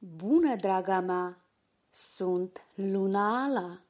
Bună, draga mea! Sunt Luna Ala!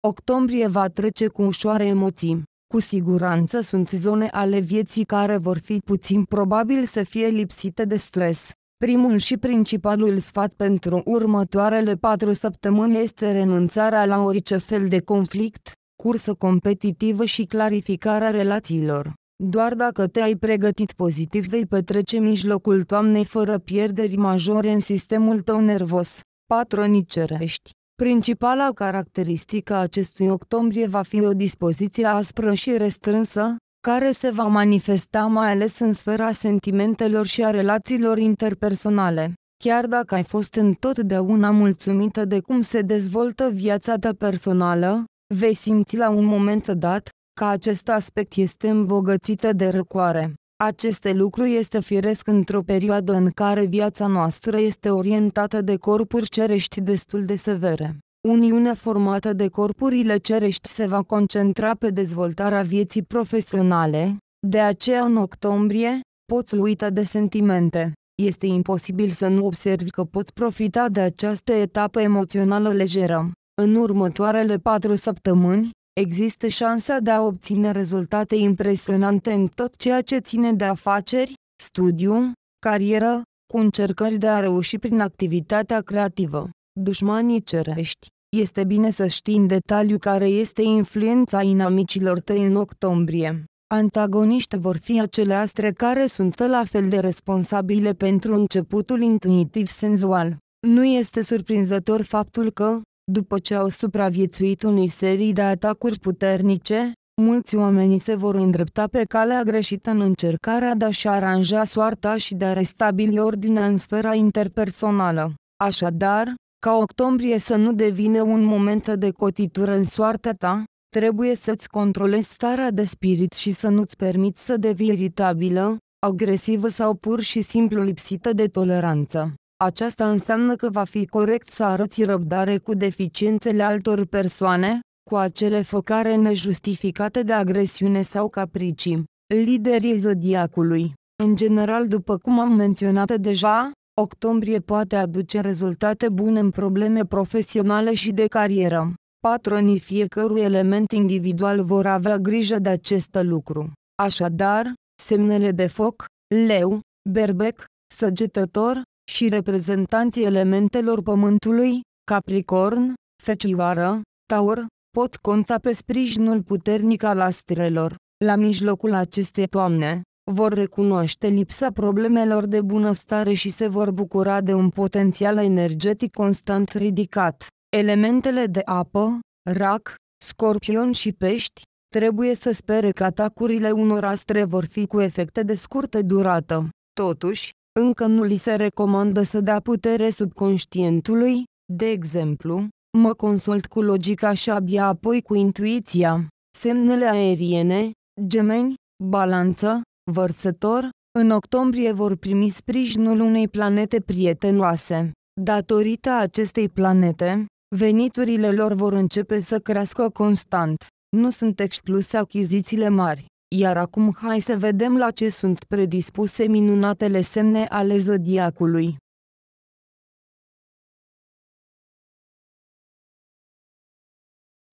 Octombrie va trece cu ușoare emoții. Cu siguranță sunt zone ale vieții care vor fi puțin probabil să fie lipsite de stres. Primul și principalul sfat pentru următoarele patru săptămâni este renunțarea la orice fel de conflict, cursă competitivă și clarificarea relațiilor. Doar dacă te-ai pregătit pozitiv vei petrece mijlocul toamnei fără pierderi majore în sistemul tău nervos. Patronii cerești Principala caracteristică a acestui octombrie va fi o dispoziție aspră și restrânsă, care se va manifesta mai ales în sfera sentimentelor și a relațiilor interpersonale. Chiar dacă ai fost întotdeauna mulțumită de cum se dezvoltă viața ta personală, vei simți la un moment dat că acest aspect este îmbogățită de răcoare. Aceste lucru este firesc într-o perioadă în care viața noastră este orientată de corpuri cerești destul de severe. Uniunea formată de corpurile cerești se va concentra pe dezvoltarea vieții profesionale, de aceea în octombrie, poți uita de sentimente. Este imposibil să nu observi că poți profita de această etapă emoțională lejeră. În următoarele patru săptămâni, există șansa de a obține rezultate impresionante în tot ceea ce ține de afaceri, studiu, carieră, cu încercări de a reuși prin activitatea creativă. Dușmanii cerești. Este bine să știi în detaliu care este influența inamicilor tăi în octombrie. Antagoniști vor fi acele astre care sunt la fel de responsabile pentru începutul intuitiv senzual. Nu este surprinzător faptul că, după ce au supraviețuit unei serii de atacuri puternice, mulți oameni se vor îndrepta pe calea greșită în încercarea de a-și aranja soarta și de a restabili ordinea în sfera interpersonală. Așadar, ca octombrie să nu devină un moment de cotitură în soarta ta, trebuie să-ți controlezi starea de spirit și să nu-ți permiți să devii iritabilă, agresivă sau pur și simplu lipsită de toleranță aceasta înseamnă că va fi corect să arăți răbdare cu deficiențele altor persoane, cu acele făcare nejustificate de agresiune sau capricii. Liderii zodiacului În general, după cum am menționat deja, octombrie poate aduce rezultate bune în probleme profesionale și de carieră. Patronii fiecărui element individual vor avea grijă de acest lucru. Așadar, semnele de foc, leu, berbec, săgetător, și reprezentanții elementelor Pământului, Capricorn, Fecioară, Taur, pot conta pe sprijinul puternic al astrelor. La mijlocul acestei toamne, vor recunoaște lipsa problemelor de bunăstare și se vor bucura de un potențial energetic constant ridicat. Elementele de apă, rac, scorpion și pești, trebuie să spere că atacurile unor astre vor fi cu efecte de scurtă durată. Totuși, încă nu li se recomandă să dea putere subconștientului, de exemplu, mă consult cu logica și abia apoi cu intuiția, semnele aeriene, gemeni, balanță, vărsător, în octombrie vor primi sprijinul unei planete prietenoase. Datorită acestei planete, veniturile lor vor începe să crească constant. Nu sunt excluse achizițiile mari iar acum hai să vedem la ce sunt predispuse minunatele semne ale zodiacului.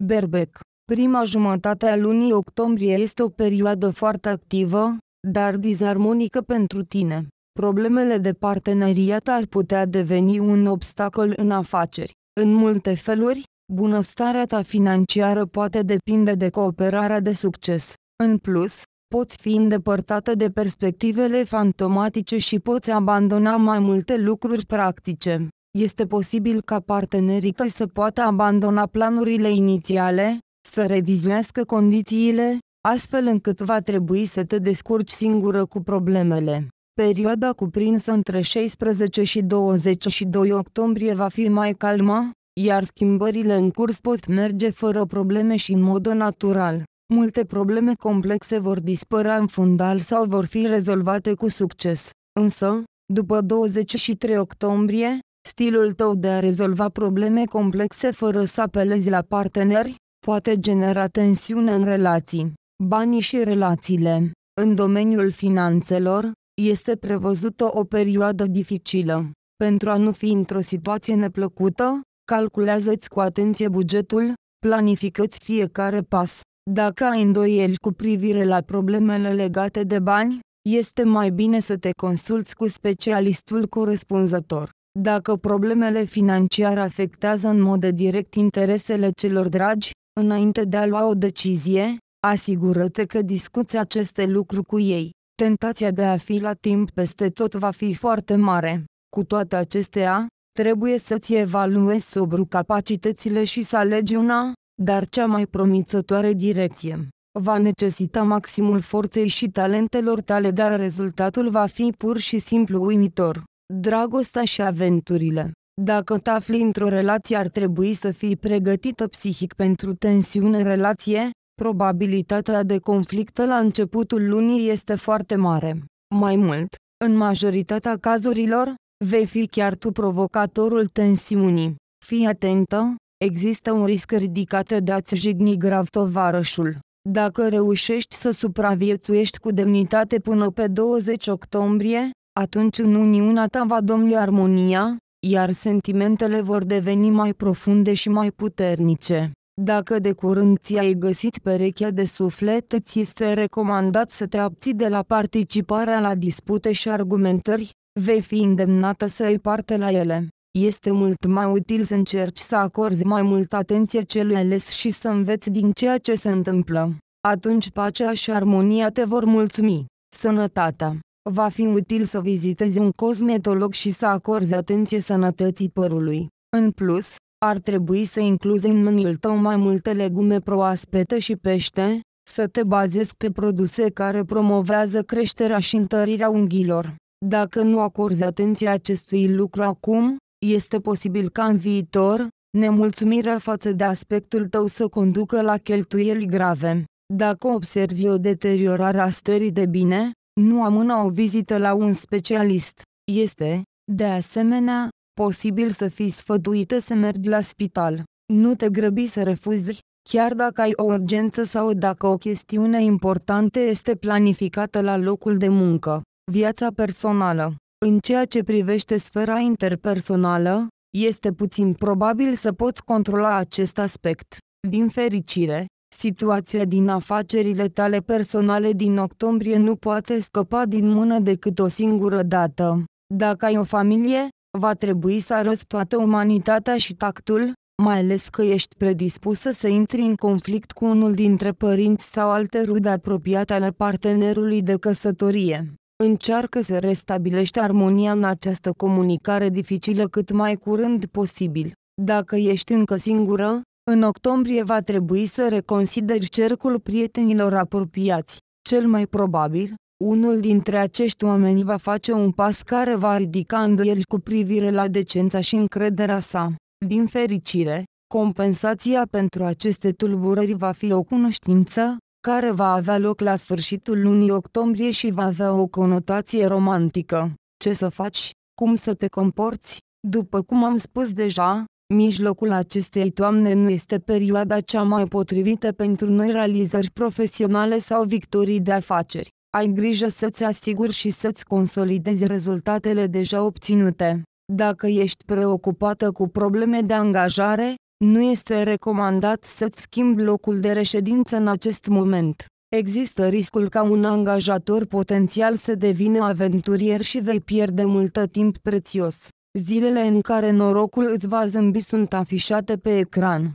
Berbec Prima jumătate a lunii octombrie este o perioadă foarte activă, dar disarmonică pentru tine. Problemele de parteneriat ar putea deveni un obstacol în afaceri. În multe feluri, bunăstarea ta financiară poate depinde de cooperarea de succes. În plus, poți fi îndepărtată de perspectivele fantomatice și poți abandona mai multe lucruri practice. Este posibil ca partenerii tăi să poată abandona planurile inițiale, să revizuiască condițiile, astfel încât va trebui să te descurci singură cu problemele. Perioada cuprinsă între 16 și 22 octombrie va fi mai calmă, iar schimbările în curs pot merge fără probleme și în mod natural multe probleme complexe vor dispărea în fundal sau vor fi rezolvate cu succes. Însă, după 23 octombrie, stilul tău de a rezolva probleme complexe fără să apelezi la parteneri, poate genera tensiune în relații. Banii și relațiile. În domeniul finanțelor, este prevăzută o perioadă dificilă. Pentru a nu fi într-o situație neplăcută, calculează-ți cu atenție bugetul, planifică-ți fiecare pas, dacă ai îndoieli cu privire la problemele legate de bani, este mai bine să te consulți cu specialistul corespunzător. Dacă problemele financiare afectează în mod direct interesele celor dragi, înainte de a lua o decizie, asigură-te că discuți aceste lucruri cu ei. Tentația de a fi la timp peste tot va fi foarte mare. Cu toate acestea, trebuie să-ți evaluezi sobru capacitățile și să alegi una, dar cea mai promițătoare direcție. Va necesita maximul forței și talentelor tale, dar rezultatul va fi pur și simplu uimitor. Dragostea și aventurile. Dacă te afli într-o relație ar trebui să fii pregătită psihic pentru tensiune în relație, probabilitatea de conflict la începutul lunii este foarte mare. Mai mult, în majoritatea cazurilor, vei fi chiar tu provocatorul tensiunii. Fii atentă, Există un risc ridicat de a-ți jigni grav tovarășul. Dacă reușești să supraviețuiești cu demnitate până pe 20 octombrie, atunci în uniunea ta va domni armonia, iar sentimentele vor deveni mai profunde și mai puternice. Dacă de curând ți-ai găsit perechea de suflet, ți este recomandat să te abții de la participarea la dispute și argumentări, vei fi îndemnată să îi parte la ele. Este mult mai util să încerci să acorzi mai multă atenție celui ales și să înveți din ceea ce se întâmplă. Atunci pacea și armonia te vor mulțumi. Sănătatea Va fi util să vizitezi un cosmetolog și să acorzi atenție sănătății părului. În plus, ar trebui să incluzi în meniul tău mai multe legume proaspete și pește, să te bazezi pe produse care promovează creșterea și întărirea unghiilor. Dacă nu acorzi atenție acestui lucru acum, este posibil ca în viitor, nemulțumirea față de aspectul tău să conducă la cheltuieli grave. Dacă observi o deteriorare a stării de bine, nu amâna o vizită la un specialist. Este, de asemenea, posibil să fii sfătuită să mergi la spital. Nu te grăbi să refuzi, chiar dacă ai o urgență sau dacă o chestiune importantă este planificată la locul de muncă. Viața personală în ceea ce privește sfera interpersonală, este puțin probabil să poți controla acest aspect. Din fericire, situația din afacerile tale personale din octombrie nu poate scăpa din mână decât o singură dată. Dacă ai o familie, va trebui să arăți toată umanitatea și tactul, mai ales că ești predispusă să intri în conflict cu unul dintre părinți sau alte rude apropiate ale partenerului de căsătorie încearcă să restabilești armonia în această comunicare dificilă cât mai curând posibil. Dacă ești încă singură, în octombrie va trebui să reconsideri cercul prietenilor apropiați. Cel mai probabil, unul dintre acești oameni va face un pas care va ridica îndoieli cu privire la decența și încrederea sa. Din fericire, compensația pentru aceste tulburări va fi o cunoștință, care va avea loc la sfârșitul lunii octombrie și va avea o conotație romantică. Ce să faci? Cum să te comporți? După cum am spus deja, mijlocul acestei toamne nu este perioada cea mai potrivită pentru noi realizări profesionale sau victorii de afaceri. Ai grijă să-ți asiguri și să-ți consolidezi rezultatele deja obținute. Dacă ești preocupată cu probleme de angajare, nu este recomandat să-ți schimbi locul de reședință în acest moment. Există riscul ca un angajator potențial să devină aventurier și vei pierde multă timp prețios. Zilele în care norocul îți va zâmbi sunt afișate pe ecran.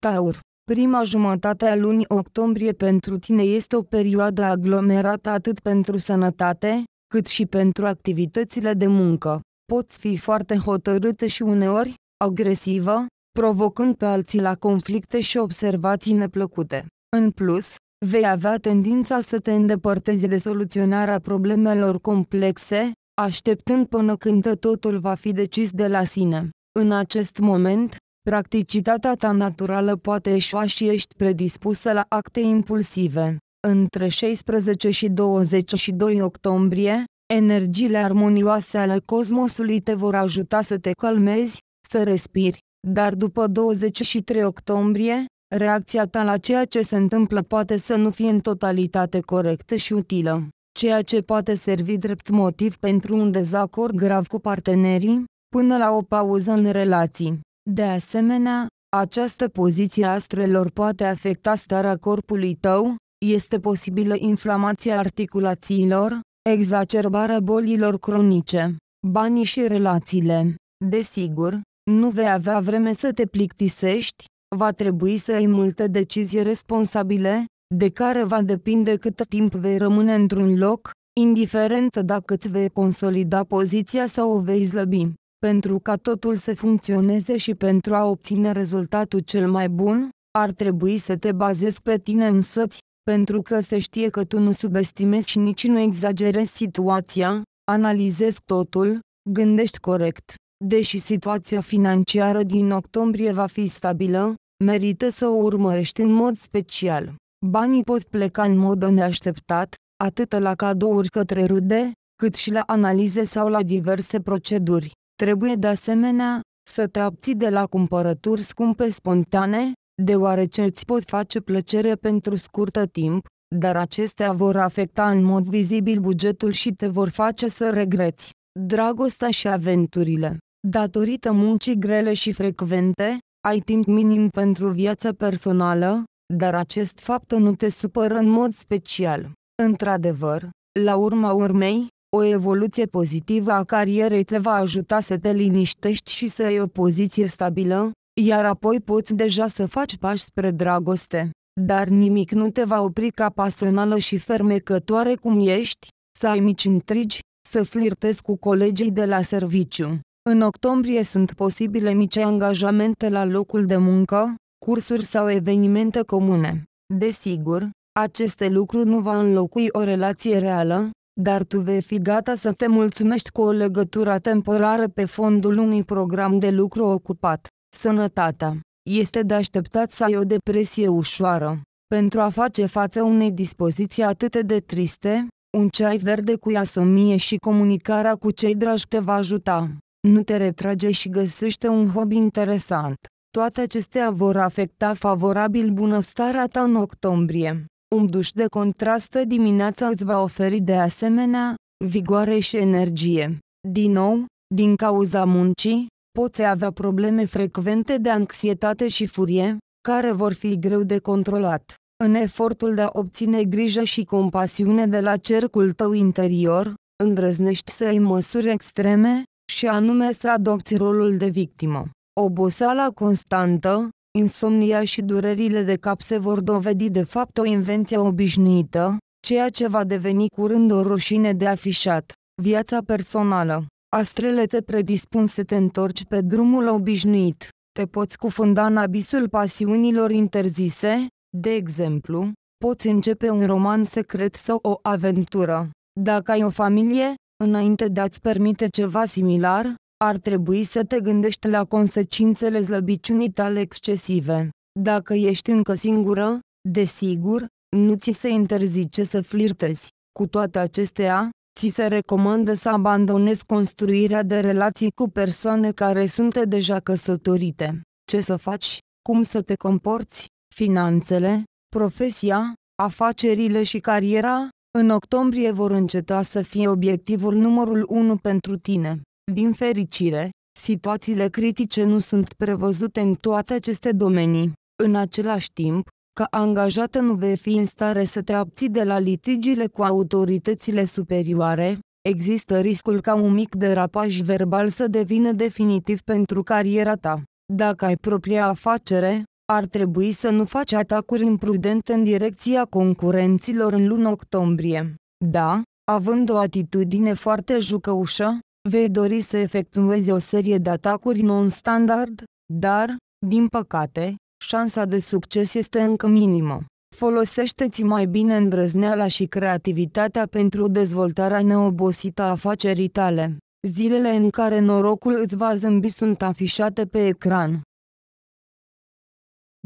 Taur Prima jumătate a lunii octombrie pentru tine este o perioadă aglomerată atât pentru sănătate, cât și pentru activitățile de muncă. Poți fi foarte hotărâtă și uneori, agresivă, provocând pe alții la conflicte și observații neplăcute. În plus, vei avea tendința să te îndepărtezi de soluționarea problemelor complexe, așteptând până când totul va fi decis de la sine. În acest moment, practicitatea ta naturală poate eșua și ești predispusă la acte impulsive. Între 16 și 22 octombrie, energiile armonioase ale cosmosului te vor ajuta să te calmezi, să respiri, dar după 23 octombrie, reacția ta la ceea ce se întâmplă poate să nu fie în totalitate corectă și utilă, ceea ce poate servi drept motiv pentru un dezacord grav cu partenerii, până la o pauză în relații. De asemenea, această poziție a astrelor poate afecta starea corpului tău, este posibilă inflamația articulațiilor, exacerbarea bolilor cronice, banii și relațiile. Desigur, nu vei avea vreme să te plictisești, va trebui să ai multe decizii responsabile, de care va depinde cât timp vei rămâne într-un loc, indiferent dacă îți vei consolida poziția sau o vei slăbi. Pentru ca totul să funcționeze și pentru a obține rezultatul cel mai bun, ar trebui să te bazezi pe tine însăți, pentru că se știe că tu nu subestimezi și nici nu exagerezi situația, analizezi totul, gândești corect. Deși situația financiară din octombrie va fi stabilă, merită să o urmărești în mod special. Banii pot pleca în mod neașteptat, atât la cadouri către rude, cât și la analize sau la diverse proceduri. Trebuie de asemenea să te abții de la cumpărături scumpe spontane, deoarece îți pot face plăcere pentru scurtă timp, dar acestea vor afecta în mod vizibil bugetul și te vor face să regreți dragostea și aventurile. Datorită muncii grele și frecvente, ai timp minim pentru viața personală, dar acest fapt nu te supără în mod special. Într-adevăr, la urma urmei, o evoluție pozitivă a carierei te va ajuta să te liniștești și să ai o poziție stabilă, iar apoi poți deja să faci pași spre dragoste. Dar nimic nu te va opri ca pasională și fermecătoare cum ești, să ai mici intrigi, să flirtezi cu colegii de la serviciu, în octombrie sunt posibile mici angajamente la locul de muncă, cursuri sau evenimente comune. Desigur, aceste lucruri nu va înlocui o relație reală, dar tu vei fi gata să te mulțumești cu o legătură temporară pe fondul unui program de lucru ocupat. Sănătatea. Este de așteptat să ai o depresie ușoară. Pentru a face față unei dispoziții atât de triste, un ceai verde cu iasomie și comunicarea cu cei dragi te va ajuta nu te retrage și găsește un hobby interesant. Toate acestea vor afecta favorabil bunăstarea ta în octombrie. Un duș de contrastă dimineața îți va oferi de asemenea vigoare și energie. Din nou, din cauza muncii, poți avea probleme frecvente de anxietate și furie, care vor fi greu de controlat. În efortul de a obține grijă și compasiune de la cercul tău interior, îndrăznești să ai măsuri extreme, și anume să adopți rolul de victimă. Oboseala constantă, insomnia și durerile de cap se vor dovedi de fapt o invenție obișnuită, ceea ce va deveni curând o rușine de afișat. Viața personală. Astrele te predispun să te întorci pe drumul obișnuit. Te poți cufunda în abisul pasiunilor interzise, de exemplu, poți începe un roman secret sau o aventură. Dacă ai o familie, Înainte de a-ți permite ceva similar, ar trebui să te gândești la consecințele slăbiciunii tale excesive. Dacă ești încă singură, desigur, nu ți se interzice să flirtezi. Cu toate acestea, ți se recomandă să abandonezi construirea de relații cu persoane care sunt deja căsătorite. Ce să faci, cum să te comporți, finanțele, profesia, afacerile și cariera, în octombrie vor înceta să fie obiectivul numărul 1 pentru tine. Din fericire, situațiile critice nu sunt prevăzute în toate aceste domenii. În același timp, ca angajată nu vei fi în stare să te abții de la litigiile cu autoritățile superioare, există riscul ca un mic derapaj verbal să devină definitiv pentru cariera ta. Dacă ai propria afacere, ar trebui să nu faci atacuri imprudente în direcția concurenților în luna octombrie. Da, având o atitudine foarte jucăușă, vei dori să efectuezi o serie de atacuri non-standard, dar, din păcate, șansa de succes este încă minimă. Folosește-ți mai bine îndrăzneala și creativitatea pentru dezvoltarea neobosită a afacerii tale. Zilele în care norocul îți va zâmbi sunt afișate pe ecran.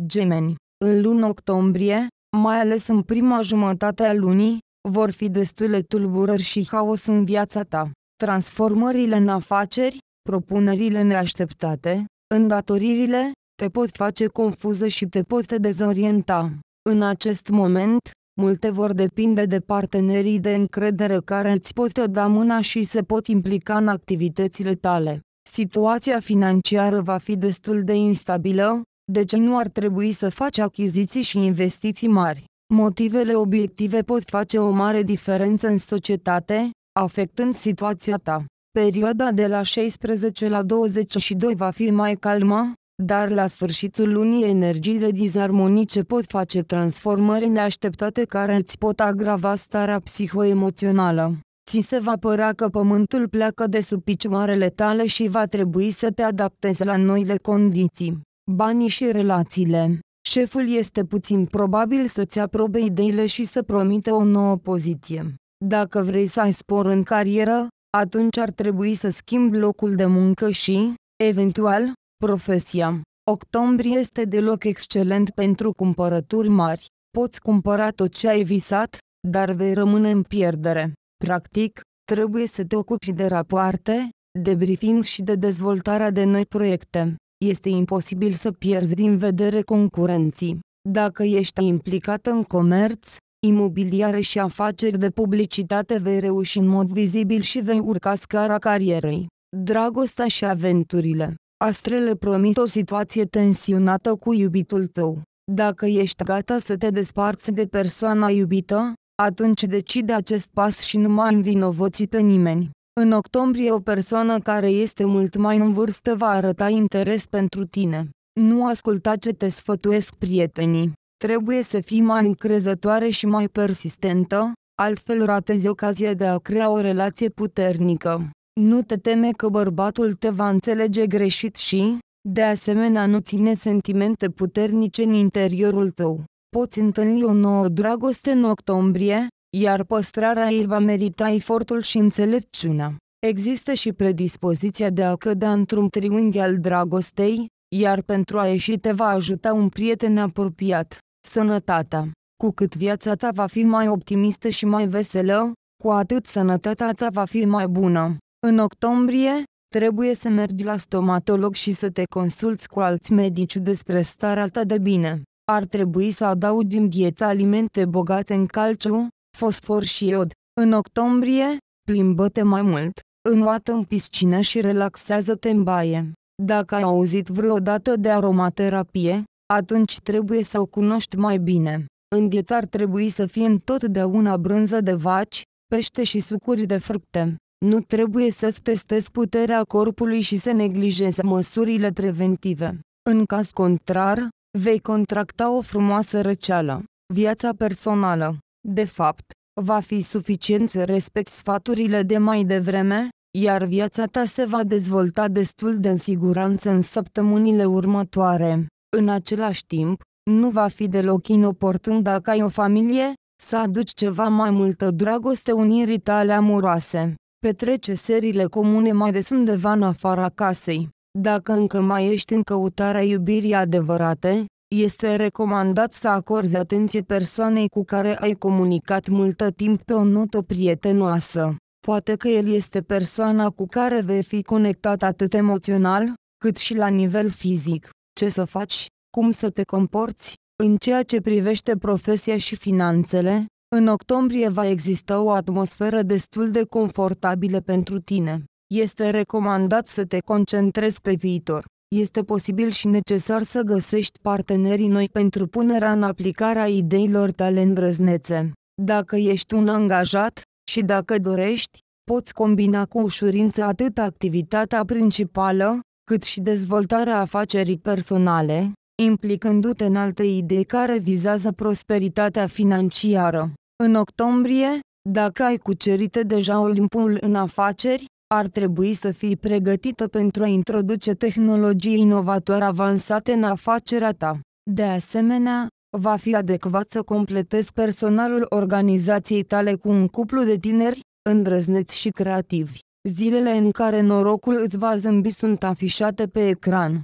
Gemeni, în luna octombrie, mai ales în prima jumătate a lunii, vor fi destule tulburări și haos în viața ta. Transformările în afaceri, propunerile neașteptate, îndatoririle, te pot face confuză și te pot dezorienta. În acest moment, multe vor depinde de partenerii de încredere care îți pot da mâna și se pot implica în activitățile tale. Situația financiară va fi destul de instabilă, de deci ce nu ar trebui să faci achiziții și investiții mari. Motivele obiective pot face o mare diferență în societate, afectând situația ta. Perioada de la 16 la 22 va fi mai calmă, dar la sfârșitul lunii energiile disarmonice pot face transformări neașteptate care îți pot agrava starea psihoemoțională. Ți se va părea că pământul pleacă de sub picioarele tale și va trebui să te adaptezi la noile condiții banii și relațiile. Șeful este puțin probabil să-ți aprobe ideile și să promite o nouă poziție. Dacă vrei să ai spor în carieră, atunci ar trebui să schimbi locul de muncă și, eventual, profesia. Octombrie este deloc excelent pentru cumpărături mari. Poți cumpăra tot ce ai visat, dar vei rămâne în pierdere. Practic, trebuie să te ocupi de rapoarte, de briefing și de dezvoltarea de noi proiecte. Este imposibil să pierzi din vedere concurenții. Dacă ești implicat în comerț, imobiliare și afaceri de publicitate vei reuși în mod vizibil și vei urca scara carierei. Dragostea și aventurile. Astrele promit o situație tensionată cu iubitul tău. Dacă ești gata să te desparți de persoana iubită, atunci decide acest pas și nu mai învinovoți pe nimeni. În octombrie o persoană care este mult mai în vârstă va arăta interes pentru tine. Nu asculta ce te sfătuiesc prietenii. Trebuie să fii mai încrezătoare și mai persistentă, altfel ratezi ocazia de a crea o relație puternică. Nu te teme că bărbatul te va înțelege greșit și, de asemenea nu ține sentimente puternice în interiorul tău. Poți întâlni o nouă dragoste în octombrie, iar păstrarea ei va merita efortul și înțelepciunea. Există și predispoziția de a cădea într-un triunghi al dragostei, iar pentru a ieși te va ajuta un prieten apropiat. Sănătatea Cu cât viața ta va fi mai optimistă și mai veselă, cu atât sănătatea ta va fi mai bună. În octombrie, trebuie să mergi la stomatolog și să te consulți cu alți medici despre starea ta de bine. Ar trebui să adaugi în dieta alimente bogate în calciu, fosfor și iod. În octombrie, plimbă-te mai mult, înoată în piscină și relaxează-te în baie. Dacă ai auzit vreodată de aromaterapie, atunci trebuie să o cunoști mai bine. În dietă ar trebui să fie întotdeauna brânză de vaci, pește și sucuri de fructe. Nu trebuie să-ți testezi puterea corpului și să neglijezi măsurile preventive. În caz contrar, vei contracta o frumoasă răceală. Viața personală de fapt, va fi suficient să respecti sfaturile de mai devreme, iar viața ta se va dezvolta destul de în siguranță în săptămânile următoare. În același timp, nu va fi deloc inoportun dacă ai o familie, să aduci ceva mai multă dragoste unirii tale amoroase. Petrece serile comune mai des undeva în afara casei. Dacă încă mai ești în căutarea iubirii adevărate, este recomandat să acorzi atenție persoanei cu care ai comunicat multă timp pe o notă prietenoasă. Poate că el este persoana cu care vei fi conectat atât emoțional, cât și la nivel fizic. Ce să faci? Cum să te comporți? În ceea ce privește profesia și finanțele, în octombrie va exista o atmosferă destul de confortabilă pentru tine. Este recomandat să te concentrezi pe viitor este posibil și necesar să găsești partenerii noi pentru punerea în aplicare a ideilor tale îndrăznețe. Dacă ești un angajat, și dacă dorești, poți combina cu ușurință atât activitatea principală, cât și dezvoltarea afacerii personale, implicându-te în alte idei care vizează prosperitatea financiară. În octombrie, dacă ai cucerit deja Olimpul în afaceri, ar trebui să fii pregătită pentru a introduce tehnologii inovatoare avansate în afacerea ta. De asemenea, va fi adecvat să completezi personalul organizației tale cu un cuplu de tineri, îndrăzneți și creativi. Zilele în care norocul îți va zâmbi sunt afișate pe ecran.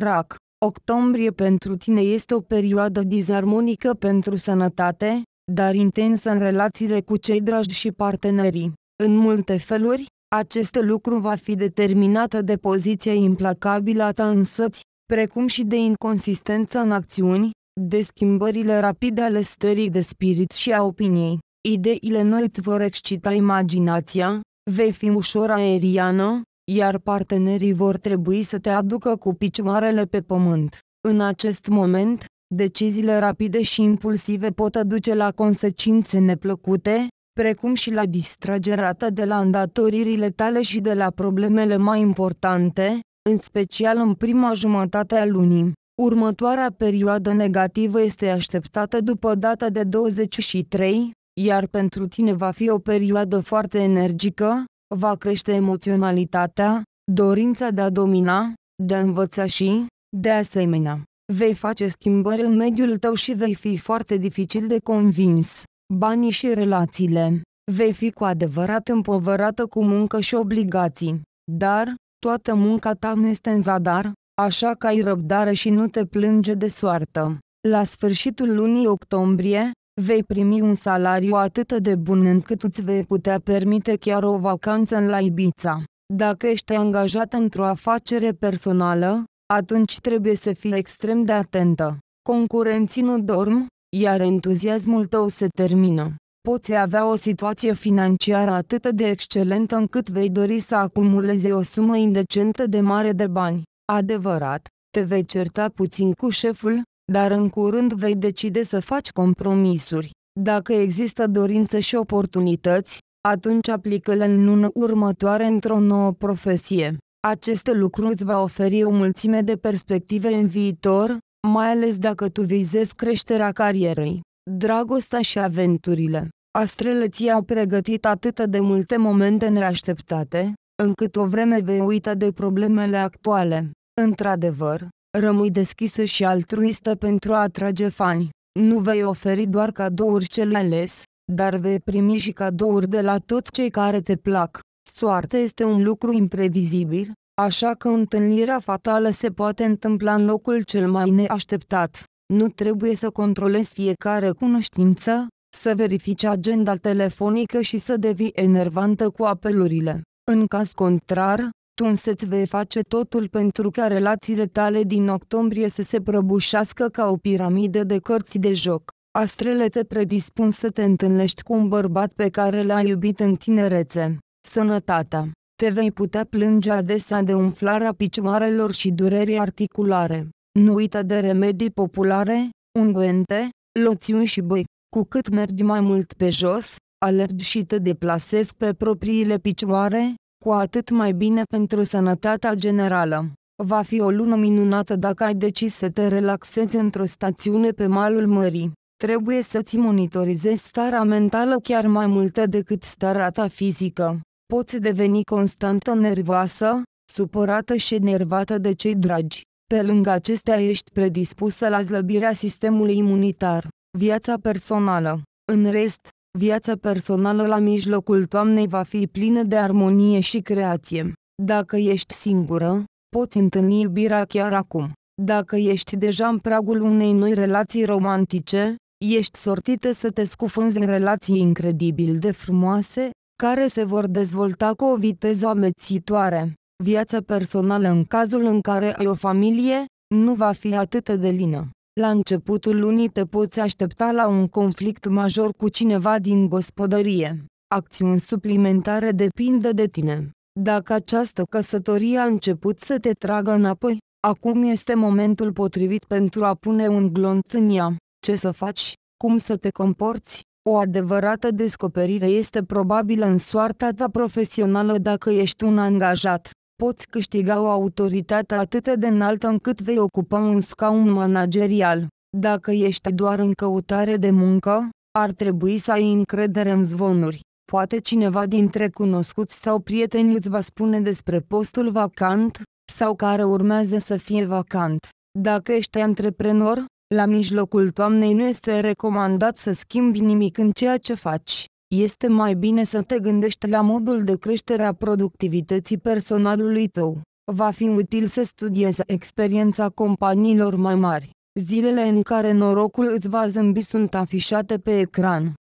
RAC Octombrie pentru tine este o perioadă dizarmonică pentru sănătate, dar intensă în relațiile cu cei dragi și partenerii. În multe feluri, acest lucru va fi determinat de poziția implacabilă a ta însăți, precum și de inconsistența în acțiuni, de schimbările rapide ale stării de spirit și a opiniei. Ideile noi îți vor excita imaginația, vei fi ușor aeriană, iar partenerii vor trebui să te aducă cu picioarele pe pământ. În acest moment, deciziile rapide și impulsive pot aduce la consecințe neplăcute, precum și la distragerea ta de la îndatoririle tale și de la problemele mai importante, în special în prima jumătate a lunii. Următoarea perioadă negativă este așteptată după data de 23, iar pentru tine va fi o perioadă foarte energică, va crește emoționalitatea, dorința de a domina, de a învăța și, de asemenea, vei face schimbări în mediul tău și vei fi foarte dificil de convins banii și relațiile. Vei fi cu adevărat împovărată cu muncă și obligații. Dar, toată munca ta nu este în zadar, așa că ai răbdare și nu te plânge de soartă. La sfârșitul lunii octombrie, vei primi un salariu atât de bun încât îți vei putea permite chiar o vacanță în la Ibiza. Dacă ești angajat într-o afacere personală, atunci trebuie să fii extrem de atentă. Concurenții nu dorm, iar entuziasmul tău se termină. Poți avea o situație financiară atât de excelentă încât vei dori să acumulezi o sumă indecentă de mare de bani. Adevărat, te vei certa puțin cu șeful, dar în curând vei decide să faci compromisuri. Dacă există dorință și oportunități, atunci aplică-le în luna următoare într-o nouă profesie. Aceste lucruri îți va oferi o mulțime de perspective în viitor, mai ales dacă tu vizezi creșterea carierei, dragostea și aventurile. Astrele ți-au pregătit atât de multe momente neașteptate, încât o vreme vei uita de problemele actuale. Într-adevăr, rămâi deschisă și altruistă pentru a atrage fani. Nu vei oferi doar cadouri cele ales, dar vei primi și cadouri de la toți cei care te plac. Soarta este un lucru imprevizibil, Așa că întâlnirea fatală se poate întâmpla în locul cel mai neașteptat. Nu trebuie să controlezi fiecare cunoștință, să verifici agenda telefonică și să devii enervantă cu apelurile. În caz contrar, tu însă-ți vei face totul pentru ca relațiile tale din octombrie să se prăbușească ca o piramidă de cărți de joc. Astrele te predispun să te întâlnești cu un bărbat pe care l-ai iubit în tinerețe. Sănătatea te vei putea plânge adesea de umflarea picioarelor și durerii articulare. Nu uita de remedii populare, unguente, loțiuni și băi. Cu cât mergi mai mult pe jos, alergi și te deplasezi pe propriile picioare, cu atât mai bine pentru sănătatea generală. Va fi o lună minunată dacă ai decis să te relaxezi într-o stațiune pe malul mării. Trebuie să-ți monitorizezi starea mentală chiar mai multă decât starea ta fizică. Poți deveni constantă nervoasă, supărată și enervată de cei dragi. Pe lângă acestea ești predispusă la zlăbirea sistemului imunitar. Viața personală. În rest, viața personală la mijlocul toamnei va fi plină de armonie și creație. Dacă ești singură, poți întâlni iubirea chiar acum. Dacă ești deja în pragul unei noi relații romantice, ești sortită să te scufunzi în relații incredibil de frumoase, care se vor dezvolta cu o viteză amețitoare. Viața personală în cazul în care ai o familie, nu va fi atât de lină. La începutul lunii te poți aștepta la un conflict major cu cineva din gospodărie. Acțiuni suplimentare depinde de tine. Dacă această căsătorie a început să te tragă înapoi, acum este momentul potrivit pentru a pune un glonț în ea. Ce să faci? Cum să te comporți? O adevărată descoperire este probabilă în soarta ta profesională dacă ești un angajat. Poți câștiga o autoritate atât de înaltă încât vei ocupa un scaun managerial. Dacă ești doar în căutare de muncă, ar trebui să ai încredere în zvonuri. Poate cineva dintre cunoscuți sau prieteni îți va spune despre postul vacant, sau care urmează să fie vacant. Dacă ești antreprenor, la mijlocul toamnei nu este recomandat să schimbi nimic în ceea ce faci. Este mai bine să te gândești la modul de creștere a productivității personalului tău. Va fi util să studiezi experiența companiilor mai mari. Zilele în care norocul îți va zâmbi sunt afișate pe ecran.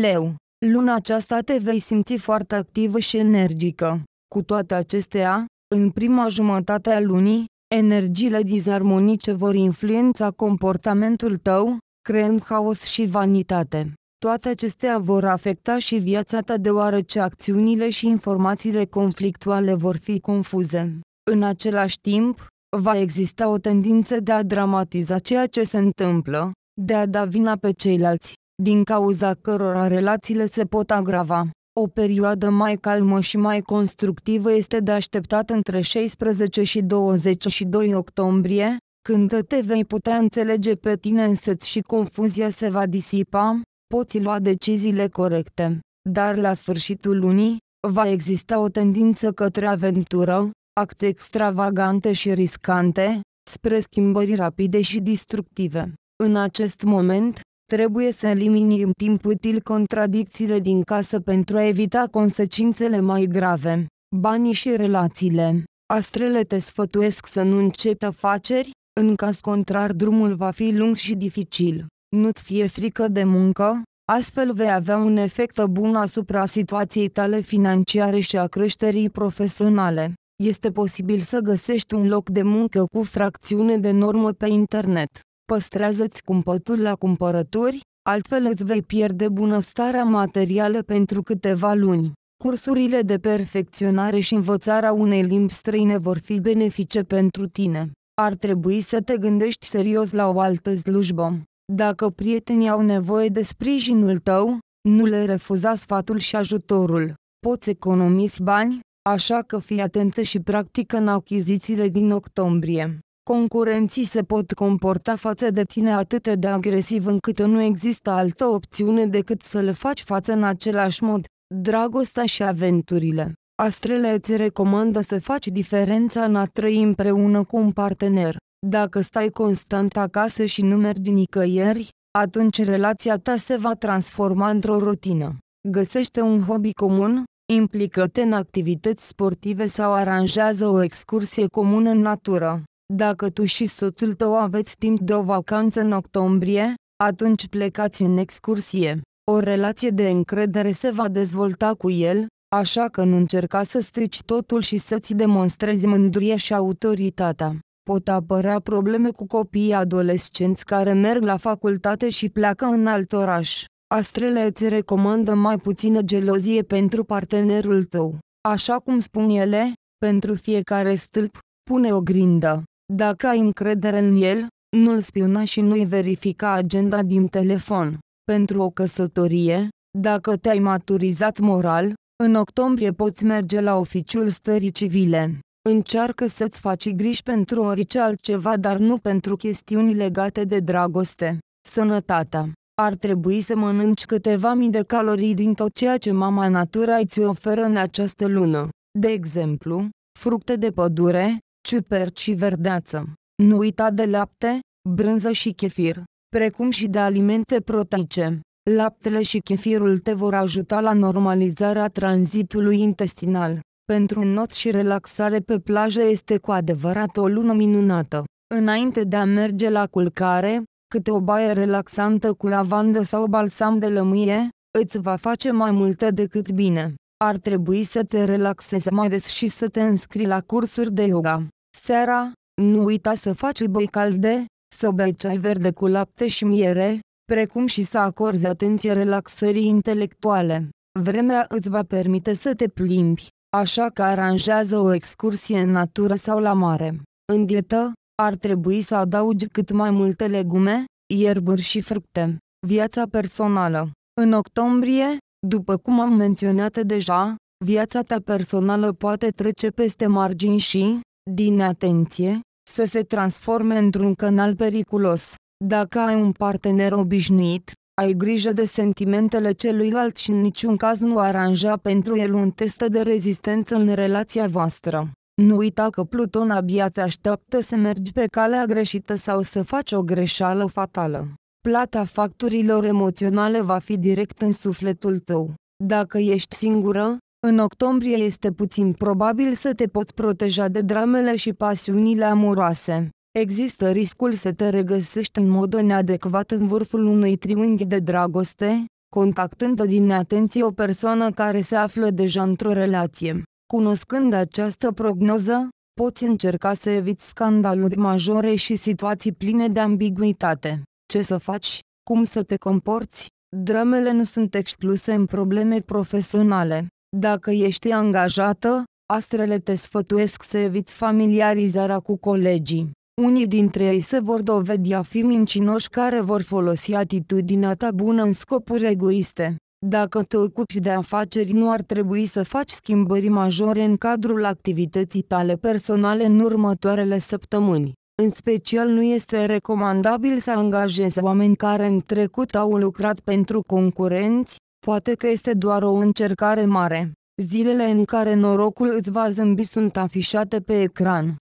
Leu, luna aceasta te vei simți foarte activă și energică. Cu toate acestea, în prima jumătate a lunii, Energiile dizarmonice vor influența comportamentul tău, creând haos și vanitate. Toate acestea vor afecta și viața ta deoarece acțiunile și informațiile conflictuale vor fi confuze. În același timp, va exista o tendință de a dramatiza ceea ce se întâmplă, de a da vina pe ceilalți, din cauza cărora relațiile se pot agrava. O perioadă mai calmă și mai constructivă este de așteptat între 16 și 22 octombrie, când te vei putea înțelege pe tine însăți și confuzia se va disipa, poți lua deciziile corecte. Dar la sfârșitul lunii, va exista o tendință către aventură, acte extravagante și riscante, spre schimbări rapide și distructive. În acest moment, Trebuie să elimini în timp util contradicțiile din casă pentru a evita consecințele mai grave. Banii și relațiile. Astrele te sfătuiesc să nu începi afaceri, în caz contrar drumul va fi lung și dificil. Nu-ți fie frică de muncă, astfel vei avea un efect bun asupra situației tale financiare și a creșterii profesionale. Este posibil să găsești un loc de muncă cu fracțiune de normă pe internet. Păstrează-ți cumpătul la cumpărături, altfel îți vei pierde bunăstarea materială pentru câteva luni. Cursurile de perfecționare și învățarea unei limbi străine vor fi benefice pentru tine. Ar trebui să te gândești serios la o altă slujbă. Dacă prietenii au nevoie de sprijinul tău, nu le refuza sfatul și ajutorul. Poți economisi bani, așa că fii atentă și practică în achizițiile din octombrie. Concurenții se pot comporta față de tine atât de agresiv încât nu există altă opțiune decât să le faci față în același mod. Dragostea și aventurile. Astrele îți recomandă să faci diferența în a trăi împreună cu un partener. Dacă stai constant acasă și nu mergi nicăieri, atunci relația ta se va transforma într-o rutină. Găsește un hobby comun, implică-te în activități sportive sau aranjează o excursie comună în natură. Dacă tu și soțul tău aveți timp de o vacanță în octombrie, atunci plecați în excursie. O relație de încredere se va dezvolta cu el, așa că nu încerca să strici totul și să-ți demonstrezi mândrie și autoritatea. Pot apărea probleme cu copiii adolescenți care merg la facultate și pleacă în alt oraș. Astrele îți recomandă mai puțină gelozie pentru partenerul tău. Așa cum spun ele, pentru fiecare stâlp, pune o grindă. Dacă ai încredere în el, nu-l spiona și nu-i verifica agenda din telefon. Pentru o căsătorie, dacă te-ai maturizat moral, în octombrie poți merge la oficiul stării civile. Încearcă să-ți faci griji pentru orice altceva, dar nu pentru chestiuni legate de dragoste. Sănătatea. Ar trebui să mănânci câteva mii de calorii din tot ceea ce mama natura îți oferă în această lună. De exemplu, fructe de pădure, ciuperci și verdeață. Nu uita de lapte, brânză și chefir, precum și de alimente proteice. Laptele și chefirul te vor ajuta la normalizarea tranzitului intestinal. Pentru not și relaxare pe plajă este cu adevărat o lună minunată. Înainte de a merge la culcare, câte o baie relaxantă cu lavandă sau balsam de lămâie, îți va face mai multe decât bine. Ar trebui să te relaxezi mai des și să te înscrii la cursuri de yoga. Seara, nu uita să faci băi calde, să bei ceai verde cu lapte și miere, precum și să acorzi atenție relaxării intelectuale. Vremea îți va permite să te plimbi, așa că aranjează o excursie în natură sau la mare. În dietă, ar trebui să adaugi cât mai multe legume, ierburi și fructe. Viața personală În octombrie, după cum am menționat deja, viața ta personală poate trece peste margini și, din atenție, să se transforme într-un canal periculos. Dacă ai un partener obișnuit, ai grijă de sentimentele celuilalt și în niciun caz nu aranja pentru el un test de rezistență în relația voastră. Nu uita că Pluton abia te așteaptă să mergi pe calea greșită sau să faci o greșeală fatală. Plata facturilor emoționale va fi direct în sufletul tău. Dacă ești singură, în octombrie este puțin probabil să te poți proteja de dramele și pasiunile amoroase. Există riscul să te regăsești în mod neadecvat în vârful unui triunghi de dragoste, contactând din atenție o persoană care se află deja într-o relație. Cunoscând această prognoză, poți încerca să eviți scandaluri majore și situații pline de ambiguitate. Ce să faci? Cum să te comporți? Dramele nu sunt excluse în probleme profesionale. Dacă ești angajată, astrele te sfătuiesc să eviți familiarizarea cu colegii. Unii dintre ei se vor dovedi a fi mincinoși care vor folosi atitudinea ta bună în scopuri egoiste. Dacă te ocupi de afaceri nu ar trebui să faci schimbări majore în cadrul activității tale personale în următoarele săptămâni. În special nu este recomandabil să angajezi oameni care în trecut au lucrat pentru concurenți, Poate că este doar o încercare mare. Zilele în care norocul îți va zâmbi sunt afișate pe ecran.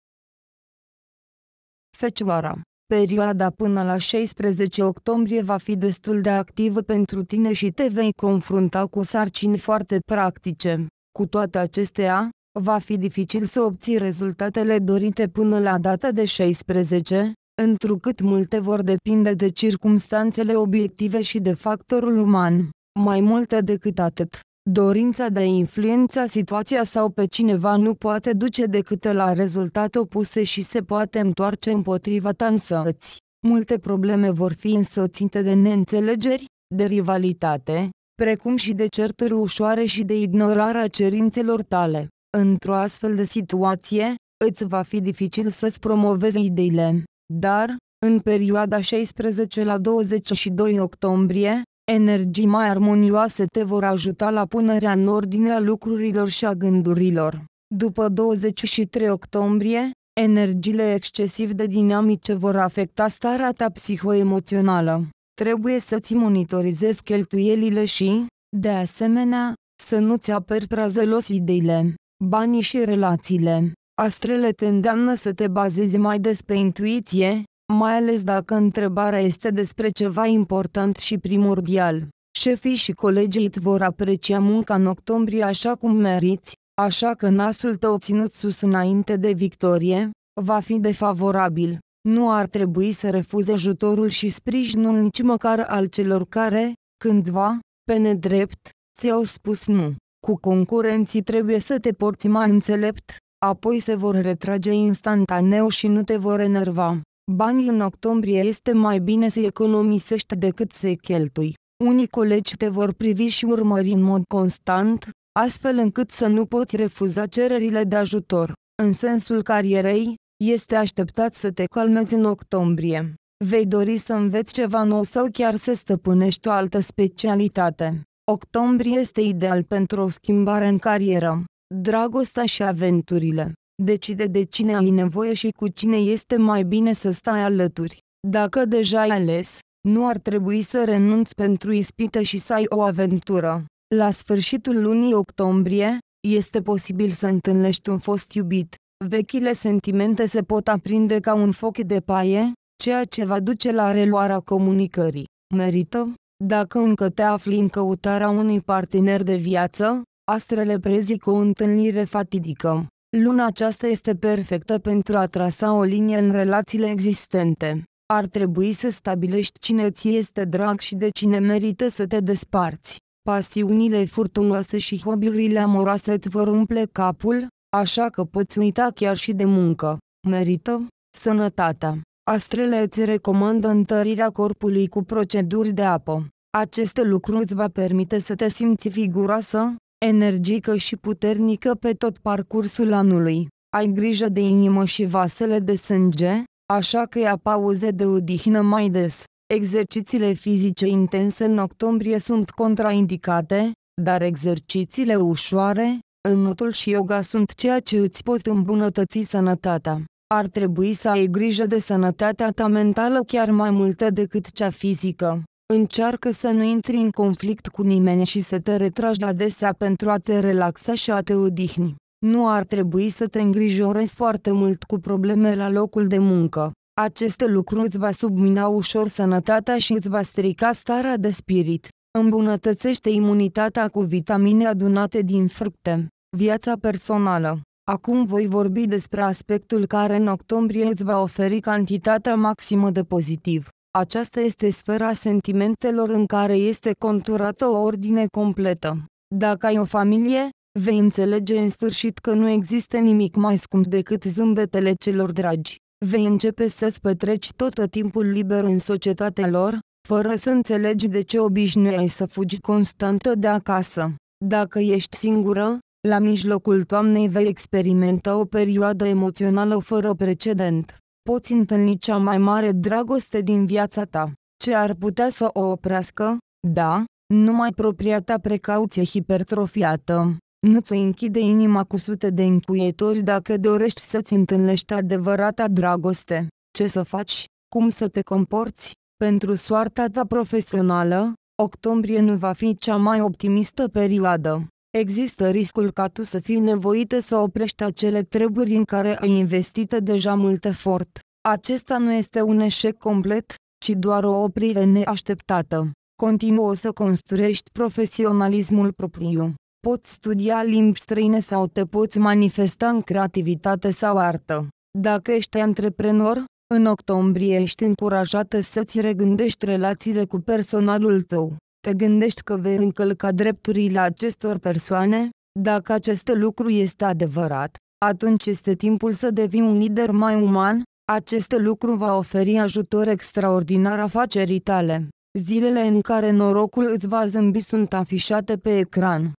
Fecioara Perioada până la 16 octombrie va fi destul de activă pentru tine și te vei confrunta cu sarcini foarte practice. Cu toate acestea, va fi dificil să obții rezultatele dorite până la data de 16, întrucât multe vor depinde de circumstanțele obiective și de factorul uman. Mai mult decât atât, dorința de a influența situația sau pe cineva nu poate duce decât la rezultate opuse și se poate întoarce împotriva ta însăți. Multe probleme vor fi însoțite de neînțelegeri, de rivalitate, precum și de certuri ușoare și de ignorarea cerințelor tale. Într-o astfel de situație, îți va fi dificil să-ți promovezi ideile, dar, în perioada 16 la 22 octombrie, Energii mai armonioase te vor ajuta la punerea în ordine a lucrurilor și a gândurilor. După 23 octombrie, energiile excesiv de dinamice vor afecta starea ta psihoemoțională. Trebuie să-ți monitorizezi cheltuielile și, de asemenea, să nu-ți aperi prea zelos ideile, banii și relațiile. Astrele te îndeamnă să te bazezi mai des pe intuiție, mai ales dacă întrebarea este despre ceva important și primordial. Șefii și colegii îți vor aprecia munca în octombrie așa cum meriți, așa că nasul tău ținut sus înainte de victorie, va fi defavorabil. Nu ar trebui să refuze ajutorul și sprijinul nici măcar al celor care, cândva, pe nedrept, ți-au spus nu. Cu concurenții trebuie să te porți mai înțelept, apoi se vor retrage instantaneu și nu te vor enerva. Banii în octombrie este mai bine să economisești decât să-i cheltui. Unii colegi te vor privi și urmări în mod constant, astfel încât să nu poți refuza cererile de ajutor. În sensul carierei, este așteptat să te calmezi în octombrie. Vei dori să înveți ceva nou sau chiar să stăpânești o altă specialitate. Octombrie este ideal pentru o schimbare în carieră, dragostea și aventurile decide de cine ai nevoie și cu cine este mai bine să stai alături. Dacă deja ai ales, nu ar trebui să renunți pentru ispită și să ai o aventură. La sfârșitul lunii octombrie, este posibil să întâlnești un fost iubit. Vechile sentimente se pot aprinde ca un foc de paie, ceea ce va duce la reluarea comunicării. Merită? Dacă încă te afli în căutarea unui partener de viață, astrele prezic o întâlnire fatidică. Luna aceasta este perfectă pentru a trasa o linie în relațiile existente. Ar trebui să stabilești cine ți este drag și de cine merită să te desparți. Pasiunile furtunoase și hobby-urile amoroase îți vor umple capul, așa că poți uita chiar și de muncă. Merită sănătatea. Astrele îți recomandă întărirea corpului cu proceduri de apă. Aceste lucruri îți va permite să te simți figuroasă, energică și puternică pe tot parcursul anului. Ai grijă de inimă și vasele de sânge, așa că ia pauze de odihnă mai des. Exercițiile fizice intense în octombrie sunt contraindicate, dar exercițiile ușoare, înotul și yoga sunt ceea ce îți pot îmbunătăți sănătatea. Ar trebui să ai grijă de sănătatea ta mentală chiar mai multă decât cea fizică. Încearcă să nu intri în conflict cu nimeni și să te retragi adesea pentru a te relaxa și a te odihni. Nu ar trebui să te îngrijorezi foarte mult cu probleme la locul de muncă. Aceste lucruri îți va submina ușor sănătatea și îți va strica starea de spirit. Îmbunătățește imunitatea cu vitamine adunate din fructe. Viața personală Acum voi vorbi despre aspectul care în octombrie îți va oferi cantitatea maximă de pozitiv. Aceasta este sfera sentimentelor în care este conturată o ordine completă. Dacă ai o familie, vei înțelege în sfârșit că nu există nimic mai scump decât zâmbetele celor dragi. Vei începe să-ți petreci tot timpul liber în societatea lor, fără să înțelegi de ce obișnuiai să fugi constantă de acasă. Dacă ești singură, la mijlocul toamnei vei experimenta o perioadă emoțională fără precedent poți întâlni cea mai mare dragoste din viața ta. Ce ar putea să o oprească? Da, numai propria ta precauție hipertrofiată. Nu ți închide inima cu sute de încuietori dacă dorești să-ți întâlnești adevărata dragoste. Ce să faci? Cum să te comporți? Pentru soarta ta profesională, octombrie nu va fi cea mai optimistă perioadă. Există riscul ca tu să fii nevoită să oprești acele treburi în care ai investit deja mult efort. Acesta nu este un eșec complet, ci doar o oprire neașteptată. Continuă să construiești profesionalismul propriu. Poți studia limbi străine sau te poți manifesta în creativitate sau artă. Dacă ești antreprenor, în octombrie ești încurajată să-ți regândești relațiile cu personalul tău. Te gândești că vei încălca drepturile acestor persoane? Dacă acest lucru este adevărat, atunci este timpul să devii un lider mai uman, acest lucru va oferi ajutor extraordinar afacerii tale. Zilele în care norocul îți va zâmbi sunt afișate pe ecran.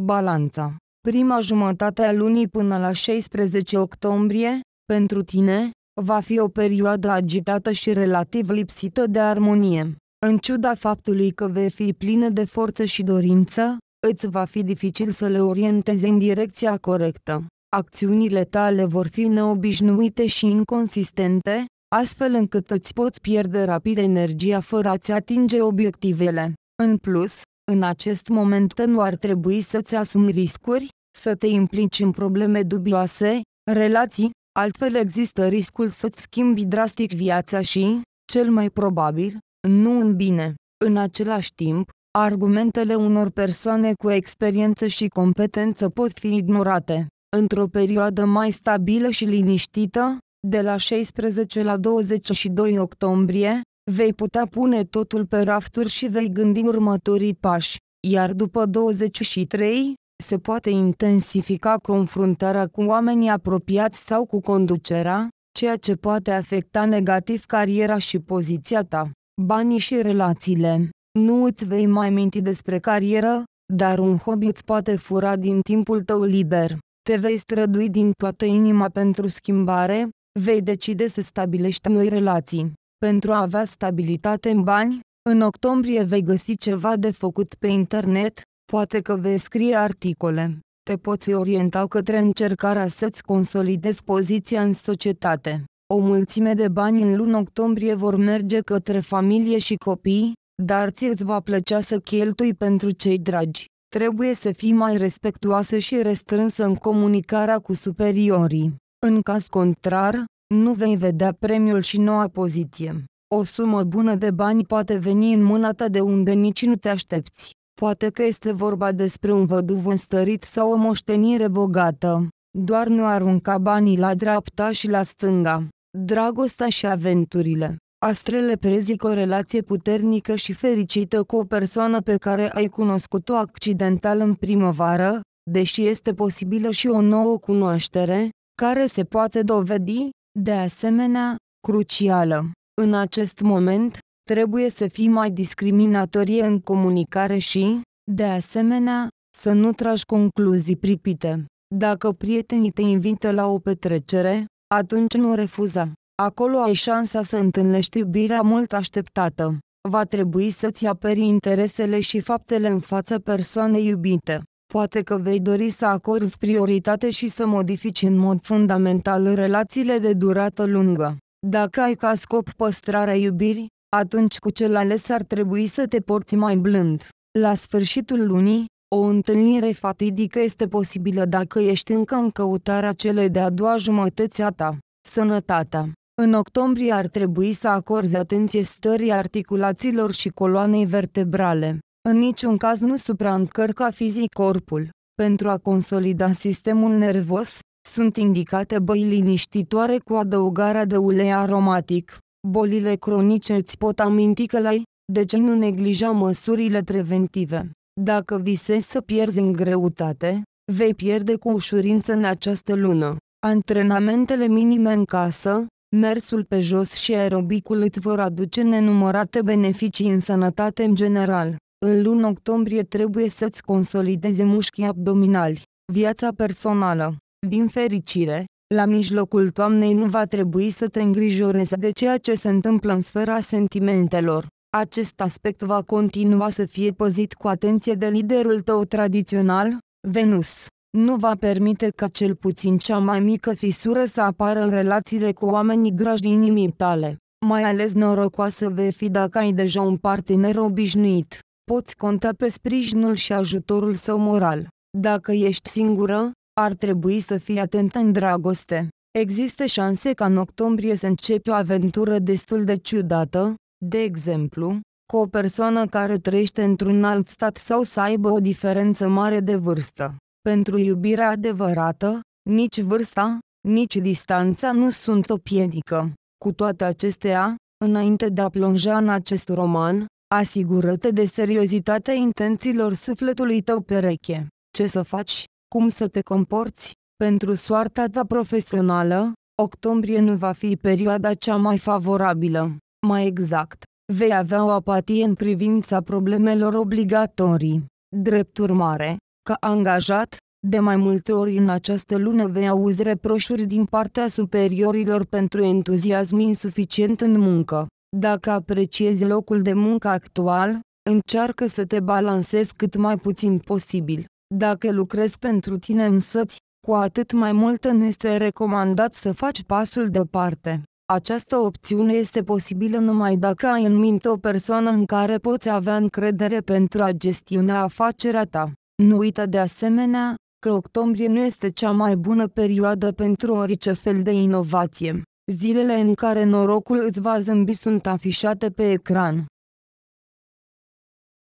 Balanța Prima jumătate a lunii până la 16 octombrie, pentru tine, va fi o perioadă agitată și relativ lipsită de armonie. În ciuda faptului că vei fi plină de forță și dorință, îți va fi dificil să le orientezi în direcția corectă. Acțiunile tale vor fi neobișnuite și inconsistente, astfel încât îți poți pierde rapid energia fără a-ți atinge obiectivele. În plus, în acest moment nu ar trebui să-ți asumi riscuri, să te implici în probleme dubioase, relații, altfel există riscul să-ți schimbi drastic viața și, cel mai probabil, nu în bine. În același timp, argumentele unor persoane cu experiență și competență pot fi ignorate. Într-o perioadă mai stabilă și liniștită, de la 16 la 22 octombrie, vei putea pune totul pe rafturi și vei gândi următorii pași, iar după 23, se poate intensifica confruntarea cu oamenii apropiați sau cu conducerea, ceea ce poate afecta negativ cariera și poziția ta banii și relațiile. Nu îți vei mai minti despre carieră, dar un hobby îți poate fura din timpul tău liber. Te vei strădui din toată inima pentru schimbare, vei decide să stabilești noi relații. Pentru a avea stabilitate în bani, în octombrie vei găsi ceva de făcut pe internet, poate că vei scrie articole. Te poți orienta către încercarea să-ți consolidezi poziția în societate. O mulțime de bani în luna octombrie vor merge către familie și copii, dar ți îți va plăcea să cheltui pentru cei dragi. Trebuie să fii mai respectuoasă și restrânsă în comunicarea cu superiorii. În caz contrar, nu vei vedea premiul și noua poziție. O sumă bună de bani poate veni în mâna ta de unde nici nu te aștepți. Poate că este vorba despre un văduv înstărit sau o moștenire bogată. Doar nu arunca banii la dreapta și la stânga dragostea și aventurile. Astrele prezic o relație puternică și fericită cu o persoană pe care ai cunoscut-o accidental în primăvară, deși este posibilă și o nouă cunoaștere, care se poate dovedi, de asemenea, crucială. În acest moment, trebuie să fii mai discriminatorie în comunicare și, de asemenea, să nu tragi concluzii pripite. Dacă prietenii te invită la o petrecere, atunci nu refuza. Acolo ai șansa să întâlnești iubirea mult așteptată. Va trebui să-ți aperi interesele și faptele în fața persoanei iubite. Poate că vei dori să acorzi prioritate și să modifici în mod fundamental relațiile de durată lungă. Dacă ai ca scop păstrarea iubirii, atunci cu cel ales ar trebui să te porți mai blând. La sfârșitul lunii, o întâlnire fatidică este posibilă dacă ești încă în căutarea celei de-a doua jumătăți a ta, sănătatea. În octombrie ar trebui să acorzi atenție stării articulațiilor și coloanei vertebrale. În niciun caz nu supraîncărca fizic corpul. Pentru a consolida sistemul nervos, sunt indicate băi liniștitoare cu adăugarea de ulei aromatic. Bolile cronice îți pot aminti că l-ai, de ce nu neglija măsurile preventive? Dacă visezi să pierzi în greutate, vei pierde cu ușurință în această lună. Antrenamentele minime în casă, mersul pe jos și aerobicul îți vor aduce nenumărate beneficii în sănătate în general. În luna octombrie trebuie să-ți consolideze mușchii abdominali. Viața personală. Din fericire, la mijlocul toamnei nu va trebui să te îngrijorezi de ceea ce se întâmplă în sfera sentimentelor. Acest aspect va continua să fie păzit cu atenție de liderul tău tradițional, Venus. Nu va permite ca cel puțin cea mai mică fisură să apară în relațiile cu oamenii grași din inimii tale. Mai ales norocoasă vei fi dacă ai deja un partener obișnuit. Poți conta pe sprijinul și ajutorul său moral. Dacă ești singură, ar trebui să fii atentă în dragoste. Există șanse ca în octombrie să începi o aventură destul de ciudată, de exemplu, cu o persoană care trăiește într-un alt stat sau să aibă o diferență mare de vârstă. Pentru iubirea adevărată, nici vârsta, nici distanța nu sunt o piedică. Cu toate acestea, înainte de a plonja în acest roman, asigură-te de seriozitatea intențiilor sufletului tău pereche. Ce să faci, cum să te comporți, pentru soarta ta profesională, octombrie nu va fi perioada cea mai favorabilă. Mai exact, vei avea o apatie în privința problemelor obligatorii. Drept urmare, ca angajat, de mai multe ori în această lună vei auzi reproșuri din partea superiorilor pentru entuziasm insuficient în muncă. Dacă apreciezi locul de muncă actual, încearcă să te balancezi cât mai puțin posibil. Dacă lucrezi pentru tine însăți, cu atât mai mult ne este recomandat să faci pasul departe. Această opțiune este posibilă numai dacă ai în minte o persoană în care poți avea încredere pentru a gestiona afacerea ta. Nu uită de asemenea că octombrie nu este cea mai bună perioadă pentru orice fel de inovație. Zilele în care norocul îți va zâmbi sunt afișate pe ecran.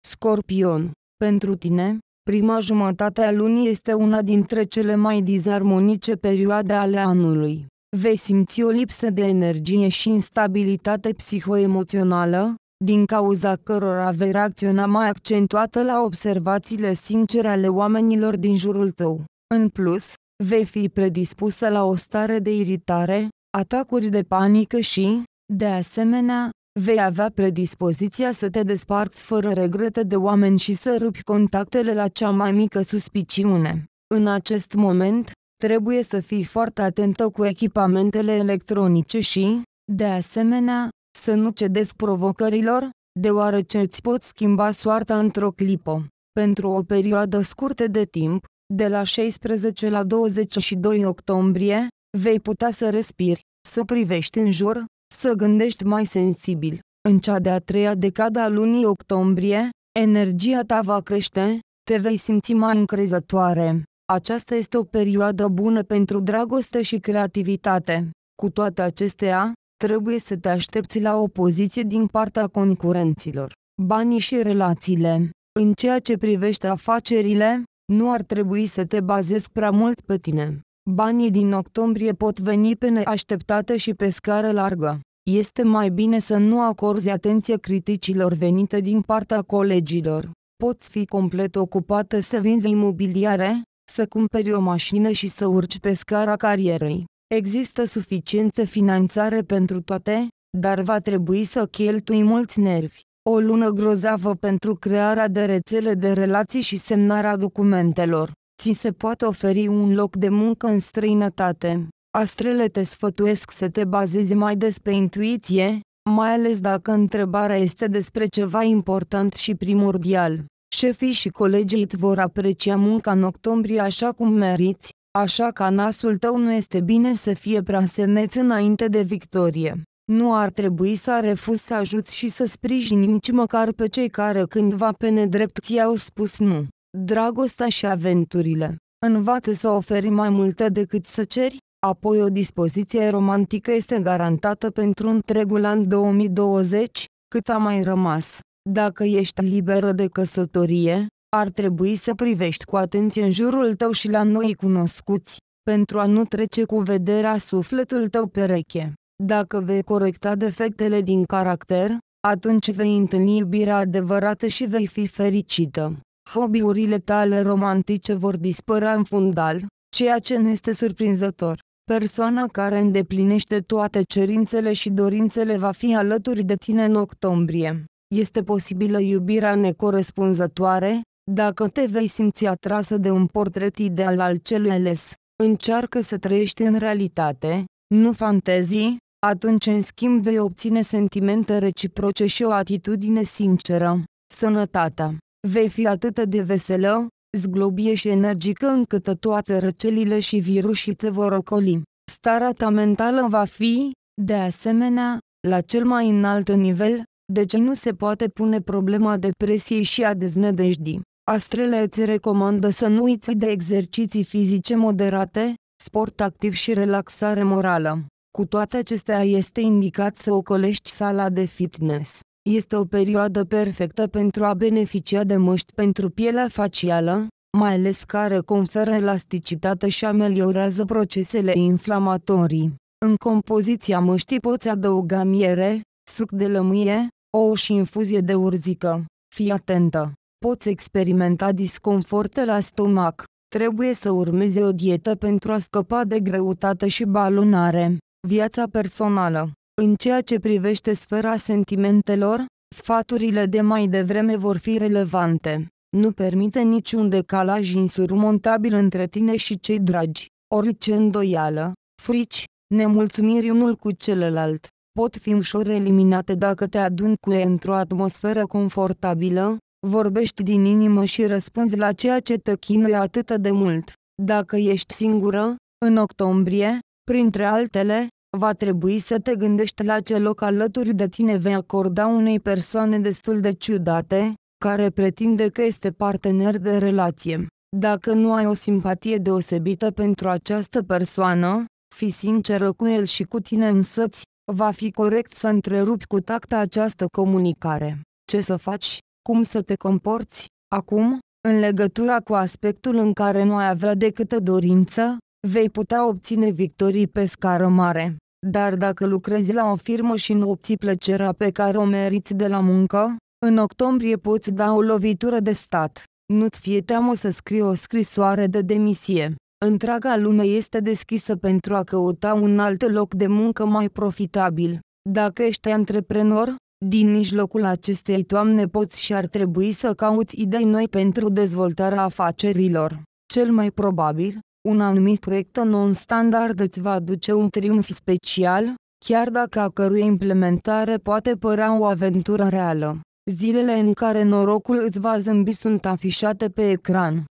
Scorpion, pentru tine, prima jumătate a lunii este una dintre cele mai dizarmonice perioade ale anului vei simți o lipsă de energie și instabilitate psihoemoțională, din cauza cărora vei reacționa mai accentuată la observațiile sincere ale oamenilor din jurul tău. În plus, vei fi predispusă la o stare de iritare, atacuri de panică și, de asemenea, vei avea predispoziția să te desparți fără regrete de oameni și să rupi contactele la cea mai mică suspiciune. În acest moment, Trebuie să fii foarte atentă cu echipamentele electronice și, de asemenea, să nu cedezi provocărilor, deoarece îți poți schimba soarta într-o clipă. Pentru o perioadă scurtă de timp, de la 16 la 22 octombrie, vei putea să respiri, să privești în jur, să gândești mai sensibil. În cea de-a treia decadă a lunii octombrie, energia ta va crește, te vei simți mai încrezătoare aceasta este o perioadă bună pentru dragoste și creativitate. Cu toate acestea, trebuie să te aștepți la o poziție din partea concurenților. Banii și relațiile. În ceea ce privește afacerile, nu ar trebui să te bazezi prea mult pe tine. Banii din octombrie pot veni pe neașteptate și pe scară largă. Este mai bine să nu acorzi atenție criticilor venite din partea colegilor. Poți fi complet ocupată să vinzi imobiliare, să cumperi o mașină și să urci pe scara carierei. Există suficientă finanțare pentru toate, dar va trebui să cheltui mulți nervi. O lună grozavă pentru crearea de rețele de relații și semnarea documentelor. Ți se poate oferi un loc de muncă în străinătate. Astrele te sfătuiesc să te bazezi mai des pe intuiție, mai ales dacă întrebarea este despre ceva important și primordial. Șefii și colegii îți vor aprecia munca în octombrie așa cum meriți, așa că nasul tău nu este bine să fie prea semeț înainte de victorie. Nu ar trebui să refuz să ajuți și să sprijini nici măcar pe cei care cândva pe nedrept ți-au spus nu. Dragostea și aventurile. Învață să oferi mai multe decât să ceri, apoi o dispoziție romantică este garantată pentru întregul an 2020, cât a mai rămas. Dacă ești liberă de căsătorie, ar trebui să privești cu atenție în jurul tău și la noi cunoscuți, pentru a nu trece cu vederea sufletul tău pereche. Dacă vei corecta defectele din caracter, atunci vei întâlni iubirea adevărată și vei fi fericită. Hobiurile tale romantice vor dispărea în fundal, ceea ce nu este surprinzător. Persoana care îndeplinește toate cerințele și dorințele va fi alături de tine în octombrie. Este posibilă iubirea necorespunzătoare, dacă te vei simți atrasă de un portret ideal al celui ales. Încearcă să trăiești în realitate, nu fantezii, atunci în schimb vei obține sentimente reciproce și o atitudine sinceră. Sănătatea. Vei fi atât de veselă, zglobie și energică încât toate răcelile și virusii te vor ocoli. Starea ta mentală va fi, de asemenea, la cel mai înalt nivel, de ce nu se poate pune problema depresiei și a deznădejdii. Astrele îți recomandă să nu uiți de exerciții fizice moderate, sport activ și relaxare morală. Cu toate acestea este indicat să ocolești sala de fitness. Este o perioadă perfectă pentru a beneficia de măști pentru pielea facială, mai ales care conferă elasticitate și ameliorează procesele inflamatorii. În compoziția măștii poți adăuga miere, suc de lămâie, Ou și infuzie de urzică. Fii atentă! Poți experimenta disconfort la stomac. Trebuie să urmezi o dietă pentru a scăpa de greutate și balonare. Viața personală În ceea ce privește sfera sentimentelor, sfaturile de mai devreme vor fi relevante. Nu permite niciun decalaj insurmontabil între tine și cei dragi, orice îndoială, frici, nemulțumiri unul cu celălalt pot fi ușor eliminate dacă te adun cu ei într-o atmosferă confortabilă, vorbești din inimă și răspunzi la ceea ce te chinuie atât de mult. Dacă ești singură, în octombrie, printre altele, va trebui să te gândești la ce loc alături de tine vei acorda unei persoane destul de ciudate, care pretinde că este partener de relație. Dacă nu ai o simpatie deosebită pentru această persoană, fi sinceră cu el și cu tine însăți, va fi corect să întrerupi cu tact această comunicare. Ce să faci? Cum să te comporți? Acum, în legătura cu aspectul în care nu ai avea decât dorință, vei putea obține victorii pe scară mare. Dar dacă lucrezi la o firmă și nu obții plăcerea pe care o meriți de la muncă, în octombrie poți da o lovitură de stat. Nu-ți fie teamă să scrii o scrisoare de demisie. Întreaga lume este deschisă pentru a căuta un alt loc de muncă mai profitabil. Dacă ești antreprenor, din mijlocul acestei toamne poți și ar trebui să cauți idei noi pentru dezvoltarea afacerilor. Cel mai probabil, un anumit proiect non-standard îți va aduce un triumf special, chiar dacă a cărui implementare poate părea o aventură reală. Zilele în care norocul îți va zâmbi sunt afișate pe ecran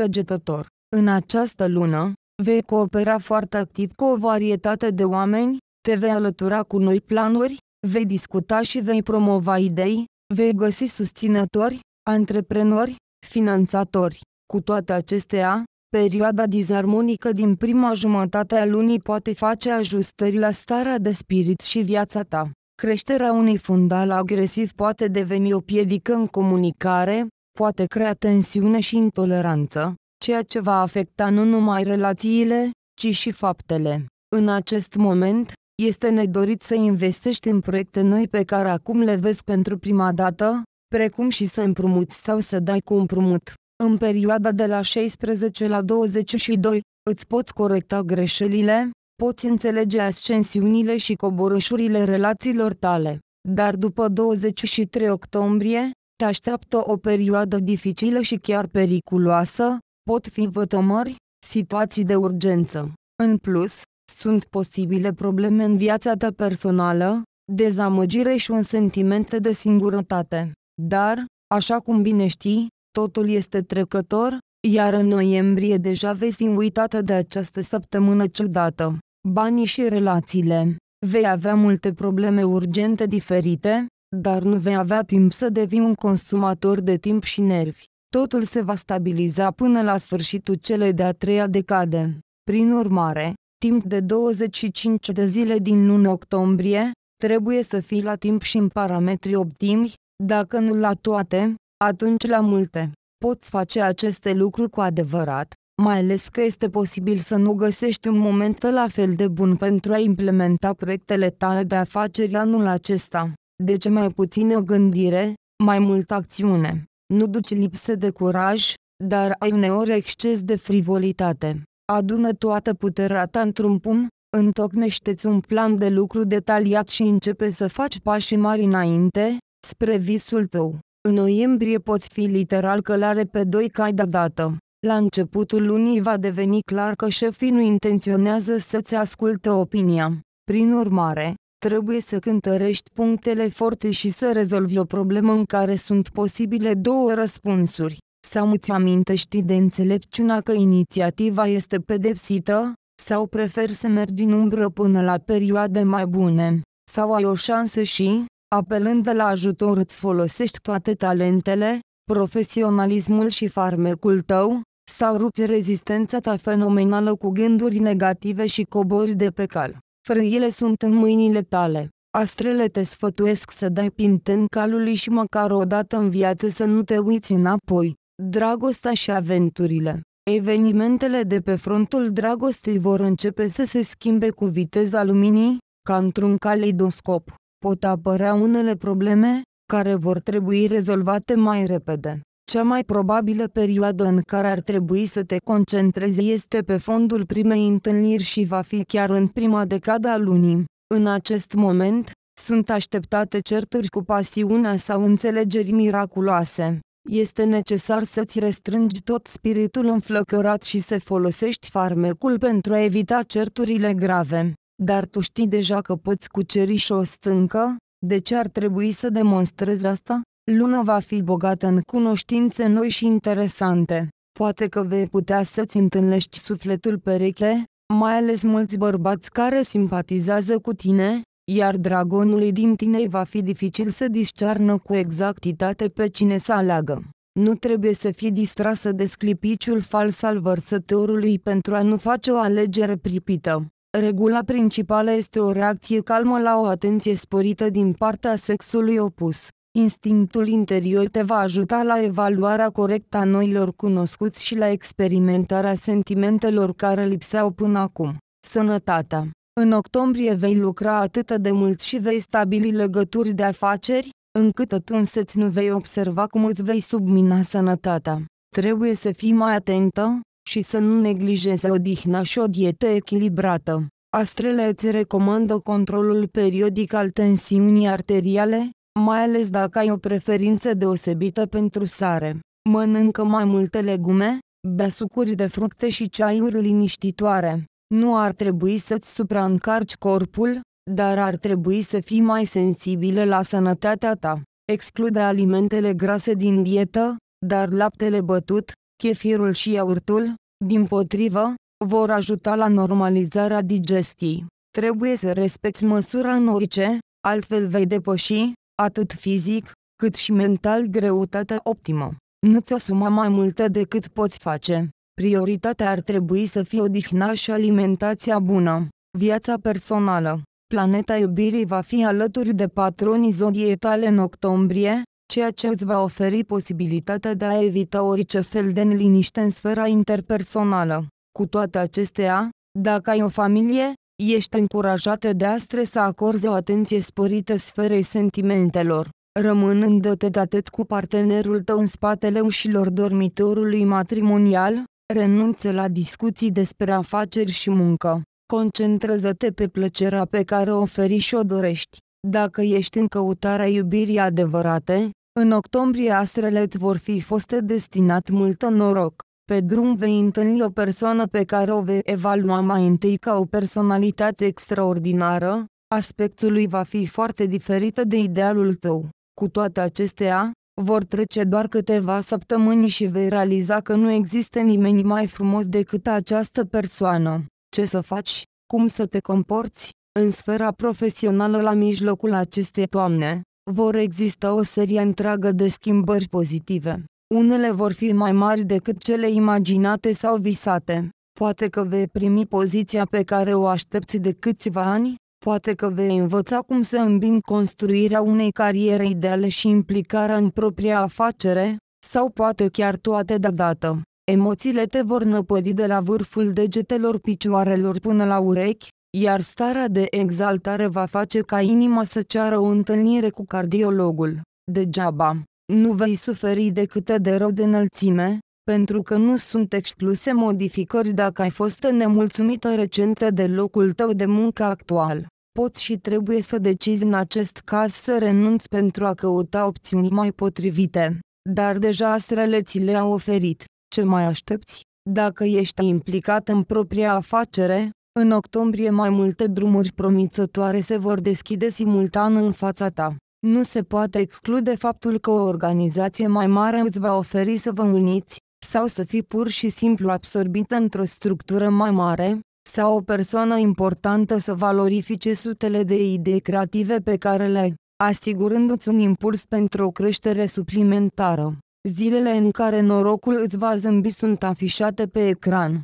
săgetător. În această lună, vei coopera foarte activ cu o varietate de oameni, te vei alătura cu noi planuri, vei discuta și vei promova idei, vei găsi susținători, antreprenori, finanțatori. Cu toate acestea, perioada disarmonică din prima jumătate a lunii poate face ajustări la starea de spirit și viața ta. Creșterea unui fundal agresiv poate deveni o piedică în comunicare, poate crea tensiune și intoleranță, ceea ce va afecta nu numai relațiile, ci și faptele. În acest moment, este nedorit să investești în proiecte noi pe care acum le vezi pentru prima dată, precum și să împrumuți sau să dai cu împrumut. În perioada de la 16 la 22, îți poți corecta greșelile, poți înțelege ascensiunile și coborâșurile relațiilor tale. Dar după 23 octombrie, te așteaptă o perioadă dificilă și chiar periculoasă, pot fi vătămări, situații de urgență. În plus, sunt posibile probleme în viața ta personală, dezamăgire și un sentiment de singurătate. Dar, așa cum bine știi, totul este trecător, iar în noiembrie deja vei fi uitată de această săptămână ciudată. Banii și relațiile. Vei avea multe probleme urgente diferite, dar nu vei avea timp să devii un consumator de timp și nervi. Totul se va stabiliza până la sfârșitul celei de-a treia decade. Prin urmare, timp de 25 de zile din luna octombrie, trebuie să fii la timp și în parametri optimi, dacă nu la toate, atunci la multe. Poți face aceste lucruri cu adevărat, mai ales că este posibil să nu găsești un moment la fel de bun pentru a implementa proiectele tale de afaceri anul acesta. De ce mai puțină gândire, mai multă acțiune. Nu duci lipsă de curaj, dar ai uneori exces de frivolitate. Adună toată puterea ta într-un pumn, întocmește-ți un plan de lucru detaliat și începe să faci pași mari înainte, spre visul tău. În noiembrie poți fi literal călare pe doi cai deodată. La începutul lunii va deveni clar că șefii nu intenționează să-ți asculte opinia. Prin urmare, Trebuie să cântărești punctele forte și să rezolvi o problemă în care sunt posibile două răspunsuri, sau îți amintești de înțelepciunea că inițiativa este pedepsită, sau preferi să mergi în umbră până la perioade mai bune, sau ai o șansă și, apelând la ajutor îți folosești toate talentele, profesionalismul și farmecul tău, sau rupi rezistența ta fenomenală cu gânduri negative și cobori de pe cal. Fără ele sunt în mâinile tale. Astrele te sfătuiesc să dai pinten calului și măcar o dată în viață să nu te uiți înapoi. Dragostea și aventurile Evenimentele de pe frontul dragostei vor începe să se schimbe cu viteza luminii, ca într-un caleidoscop. Pot apărea unele probleme, care vor trebui rezolvate mai repede. Cea mai probabilă perioadă în care ar trebui să te concentrezi este pe fondul primei întâlniri și va fi chiar în prima decada a lunii. În acest moment, sunt așteptate certuri cu pasiunea sau înțelegeri miraculoase. Este necesar să-ți restrângi tot spiritul înflăcărat și să folosești farmecul pentru a evita certurile grave. Dar tu știi deja că poți cuceri și o stâncă, de ce ar trebui să demonstrezi asta? Luna va fi bogată în cunoștințe noi și interesante. Poate că vei putea să-ți întâlnești sufletul pereche, mai ales mulți bărbați care simpatizează cu tine, iar dragonului din tine va fi dificil să discearnă cu exactitate pe cine să aleagă. Nu trebuie să fii distrasă de sclipiciul fals al vărsătorului pentru a nu face o alegere pripită. Regula principală este o reacție calmă la o atenție sporită din partea sexului opus. Instinctul interior te va ajuta la evaluarea corectă a noilor cunoscuți și la experimentarea sentimentelor care lipseau până acum. Sănătatea În octombrie vei lucra atât de mult și vei stabili legături de afaceri, încât atunci nu vei observa cum îți vei submina sănătatea. Trebuie să fii mai atentă și să nu neglijezi odihna și o dietă echilibrată. Astrele îți recomandă controlul periodic al tensiunii arteriale, mai ales dacă ai o preferință deosebită pentru sare. Mănâncă mai multe legume, bea sucuri de fructe și ceaiuri liniștitoare. Nu ar trebui să-ți supraîncarci corpul, dar ar trebui să fii mai sensibilă la sănătatea ta. Exclude alimentele grase din dietă, dar laptele bătut, chefirul și iaurtul, din potrivă, vor ajuta la normalizarea digestiei. Trebuie să respecti măsura în orice, altfel vei depăși, atât fizic, cât și mental greutate optimă. Nu-ți suma mai multă decât poți face. Prioritatea ar trebui să fie odihna și alimentația bună, viața personală. Planeta iubirii va fi alături de patronii zodiei tale în octombrie, ceea ce îți va oferi posibilitatea de a evita orice fel de neliniște în sfera interpersonală. Cu toate acestea, dacă ai o familie, ești încurajată de astre să acorzi o atenție sporită sferei sentimentelor, rămânând de atât cu partenerul tău în spatele ușilor dormitorului matrimonial, renunță la discuții despre afaceri și muncă, concentrează-te pe plăcerea pe care o oferi și o dorești. Dacă ești în căutarea iubirii adevărate, în octombrie astrele îți vor fi fost destinat mult noroc. Pe drum vei întâlni o persoană pe care o vei evalua mai întâi ca o personalitate extraordinară, aspectul lui va fi foarte diferită de idealul tău. Cu toate acestea, vor trece doar câteva săptămâni și vei realiza că nu există nimeni mai frumos decât această persoană. Ce să faci? Cum să te comporți? În sfera profesională la mijlocul acestei toamne, vor exista o serie întreagă de schimbări pozitive. Unele vor fi mai mari decât cele imaginate sau visate. Poate că vei primi poziția pe care o aștepți de câțiva ani, poate că vei învăța cum să îmbin construirea unei cariere ideale și implicarea în propria afacere, sau poate chiar toate deodată. Emoțiile te vor năpădi de la vârful degetelor picioarelor până la urechi, iar starea de exaltare va face ca inima să ceară o întâlnire cu cardiologul. Degeaba nu vei suferi decât de rod înălțime, pentru că nu sunt excluse modificări dacă ai fost nemulțumită recentă de locul tău de muncă actual. Poți și trebuie să decizi în acest caz să renunți pentru a căuta opțiuni mai potrivite. Dar deja astrele ți le-a oferit. Ce mai aștepți? Dacă ești implicat în propria afacere, în octombrie mai multe drumuri promițătoare se vor deschide simultan în fața ta. Nu se poate exclude faptul că o organizație mai mare îți va oferi să vă uniți, sau să fii pur și simplu absorbită într-o structură mai mare, sau o persoană importantă să valorifice sutele de idei creative pe care le ai, asigurându-ți un impuls pentru o creștere suplimentară. Zilele în care norocul îți va zâmbi sunt afișate pe ecran.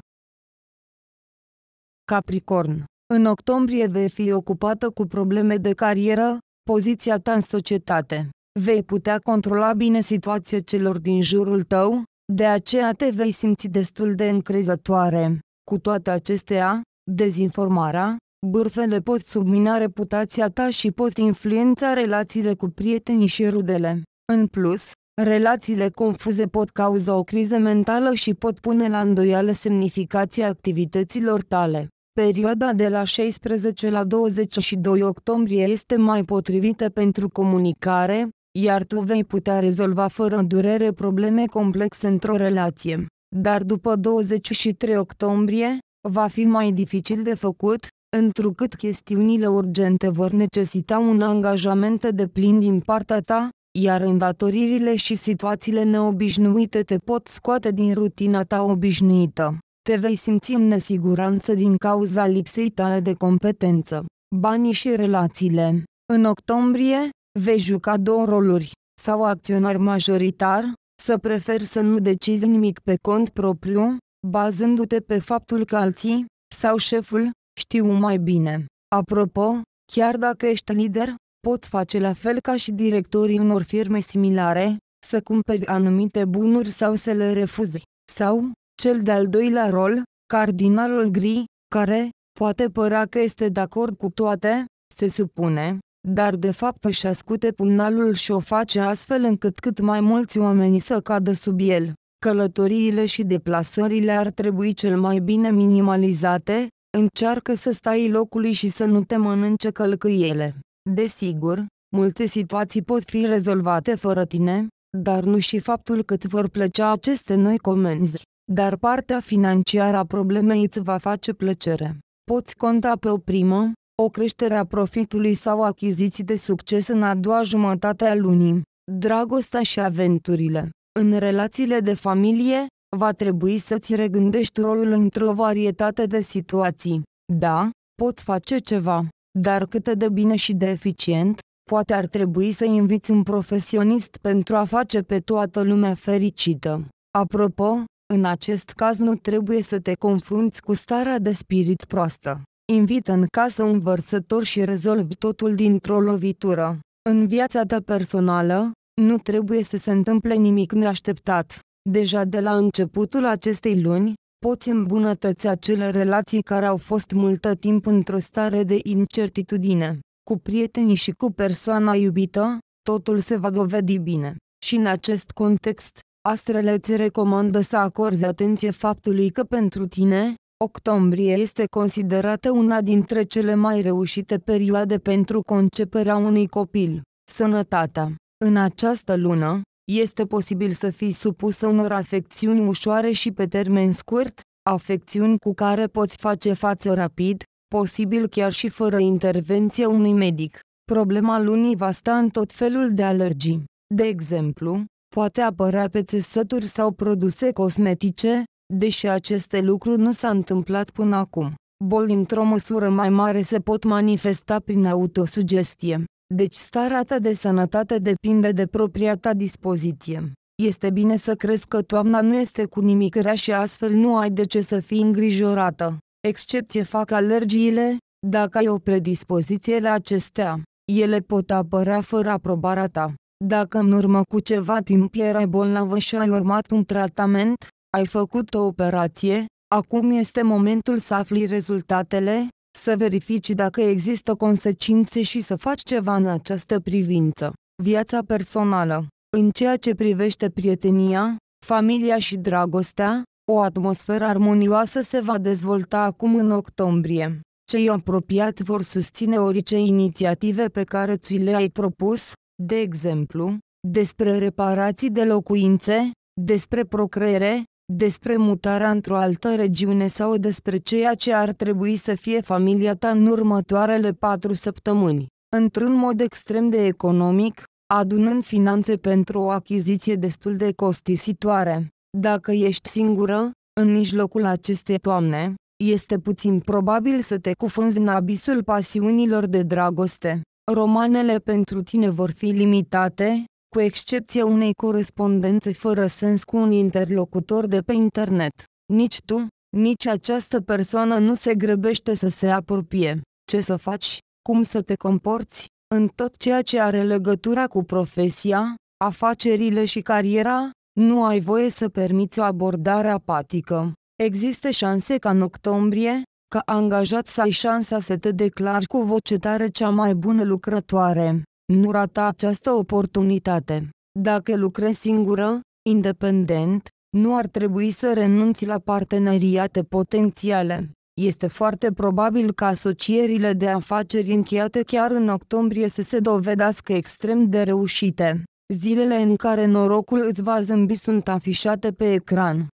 Capricorn. În octombrie vei fi ocupată cu probleme de carieră, poziția ta în societate. Vei putea controla bine situația celor din jurul tău, de aceea te vei simți destul de încrezătoare. Cu toate acestea, dezinformarea, bârfele pot submina reputația ta și pot influența relațiile cu prietenii și rudele. În plus, relațiile confuze pot cauza o criză mentală și pot pune la îndoială semnificația activităților tale. Perioada de la 16 la 22 octombrie este mai potrivită pentru comunicare, iar tu vei putea rezolva fără durere probleme complexe într-o relație. Dar după 23 octombrie, va fi mai dificil de făcut, întrucât chestiunile urgente vor necesita un angajament de plin din partea ta, iar îndatoririle și situațiile neobișnuite te pot scoate din rutina ta obișnuită te vei simți în nesiguranță din cauza lipsei tale de competență. Banii și relațiile. În octombrie, vei juca două roluri, sau acționar majoritar, să prefer să nu decizi nimic pe cont propriu, bazându-te pe faptul că alții, sau șeful, știu mai bine. Apropo, chiar dacă ești lider, poți face la fel ca și directorii unor firme similare, să cumperi anumite bunuri sau să le refuzi, sau, cel de-al doilea rol, cardinalul gri, care, poate părea că este de acord cu toate, se supune, dar de fapt își ascute pumnalul și o face astfel încât cât mai mulți oameni să cadă sub el. Călătoriile și deplasările ar trebui cel mai bine minimalizate, încearcă să stai locului și să nu te mănânce călcâiele. Desigur, multe situații pot fi rezolvate fără tine, dar nu și faptul că îți vor plăcea aceste noi comenzi dar partea financiară a problemei îți va face plăcere. Poți conta pe o primă, o creștere a profitului sau achiziții de succes în a doua jumătate a lunii. Dragostea și aventurile. În relațiile de familie, va trebui să-ți regândești rolul într-o varietate de situații. Da, poți face ceva, dar cât de bine și de eficient, poate ar trebui să inviți un profesionist pentru a face pe toată lumea fericită. Apropo, în acest caz nu trebuie să te confrunți cu starea de spirit proastă. Invită în casă un vărsător și rezolvi totul dintr-o lovitură. În viața ta personală, nu trebuie să se întâmple nimic neașteptat. Deja de la începutul acestei luni, poți îmbunătăți acele relații care au fost multă timp într-o stare de incertitudine. Cu prietenii și cu persoana iubită, totul se va dovedi bine. Și în acest context, Astrele îți recomandă să acorzi atenție faptului că pentru tine, octombrie este considerată una dintre cele mai reușite perioade pentru conceperea unui copil. Sănătatea. În această lună, este posibil să fii supusă unor afecțiuni ușoare și pe termen scurt, afecțiuni cu care poți face față rapid, posibil chiar și fără intervenție unui medic. Problema lunii va sta în tot felul de alergii. De exemplu, poate apărea pe țesături sau produse cosmetice, deși aceste lucruri nu s-a întâmplat până acum. Boli într-o măsură mai mare se pot manifesta prin autosugestie, deci starea ta de sănătate depinde de propria ta dispoziție. Este bine să crezi că toamna nu este cu nimic rea și astfel nu ai de ce să fii îngrijorată. Excepție fac alergiile, dacă ai o predispoziție la acestea, ele pot apărea fără aprobarea ta. Dacă în urmă cu ceva timp erai bolnavă și ai urmat un tratament, ai făcut o operație, acum este momentul să afli rezultatele, să verifici dacă există consecințe și să faci ceva în această privință. Viața personală În ceea ce privește prietenia, familia și dragostea, o atmosferă armonioasă se va dezvolta acum în octombrie. Cei apropiați vor susține orice inițiative pe care ți le-ai propus, de exemplu, despre reparații de locuințe, despre procreere, despre mutarea într-o altă regiune sau despre ceea ce ar trebui să fie familia ta în următoarele patru săptămâni. Într-un mod extrem de economic, adunând finanțe pentru o achiziție destul de costisitoare. Dacă ești singură, în mijlocul acestei toamne, este puțin probabil să te cufunzi în abisul pasiunilor de dragoste romanele pentru tine vor fi limitate, cu excepția unei corespondențe fără sens cu un interlocutor de pe internet. Nici tu, nici această persoană nu se grăbește să se apropie. Ce să faci, cum să te comporți, în tot ceea ce are legătura cu profesia, afacerile și cariera, nu ai voie să permiți o abordare apatică. Există șanse ca în octombrie, ca angajat să ai șansa să te declari cu voce tare cea mai bună lucrătoare. Nu rata această oportunitate. Dacă lucrezi singură, independent, nu ar trebui să renunți la parteneriate potențiale. Este foarte probabil ca asocierile de afaceri încheiate chiar în octombrie să se dovedească extrem de reușite. Zilele în care norocul îți va zâmbi sunt afișate pe ecran.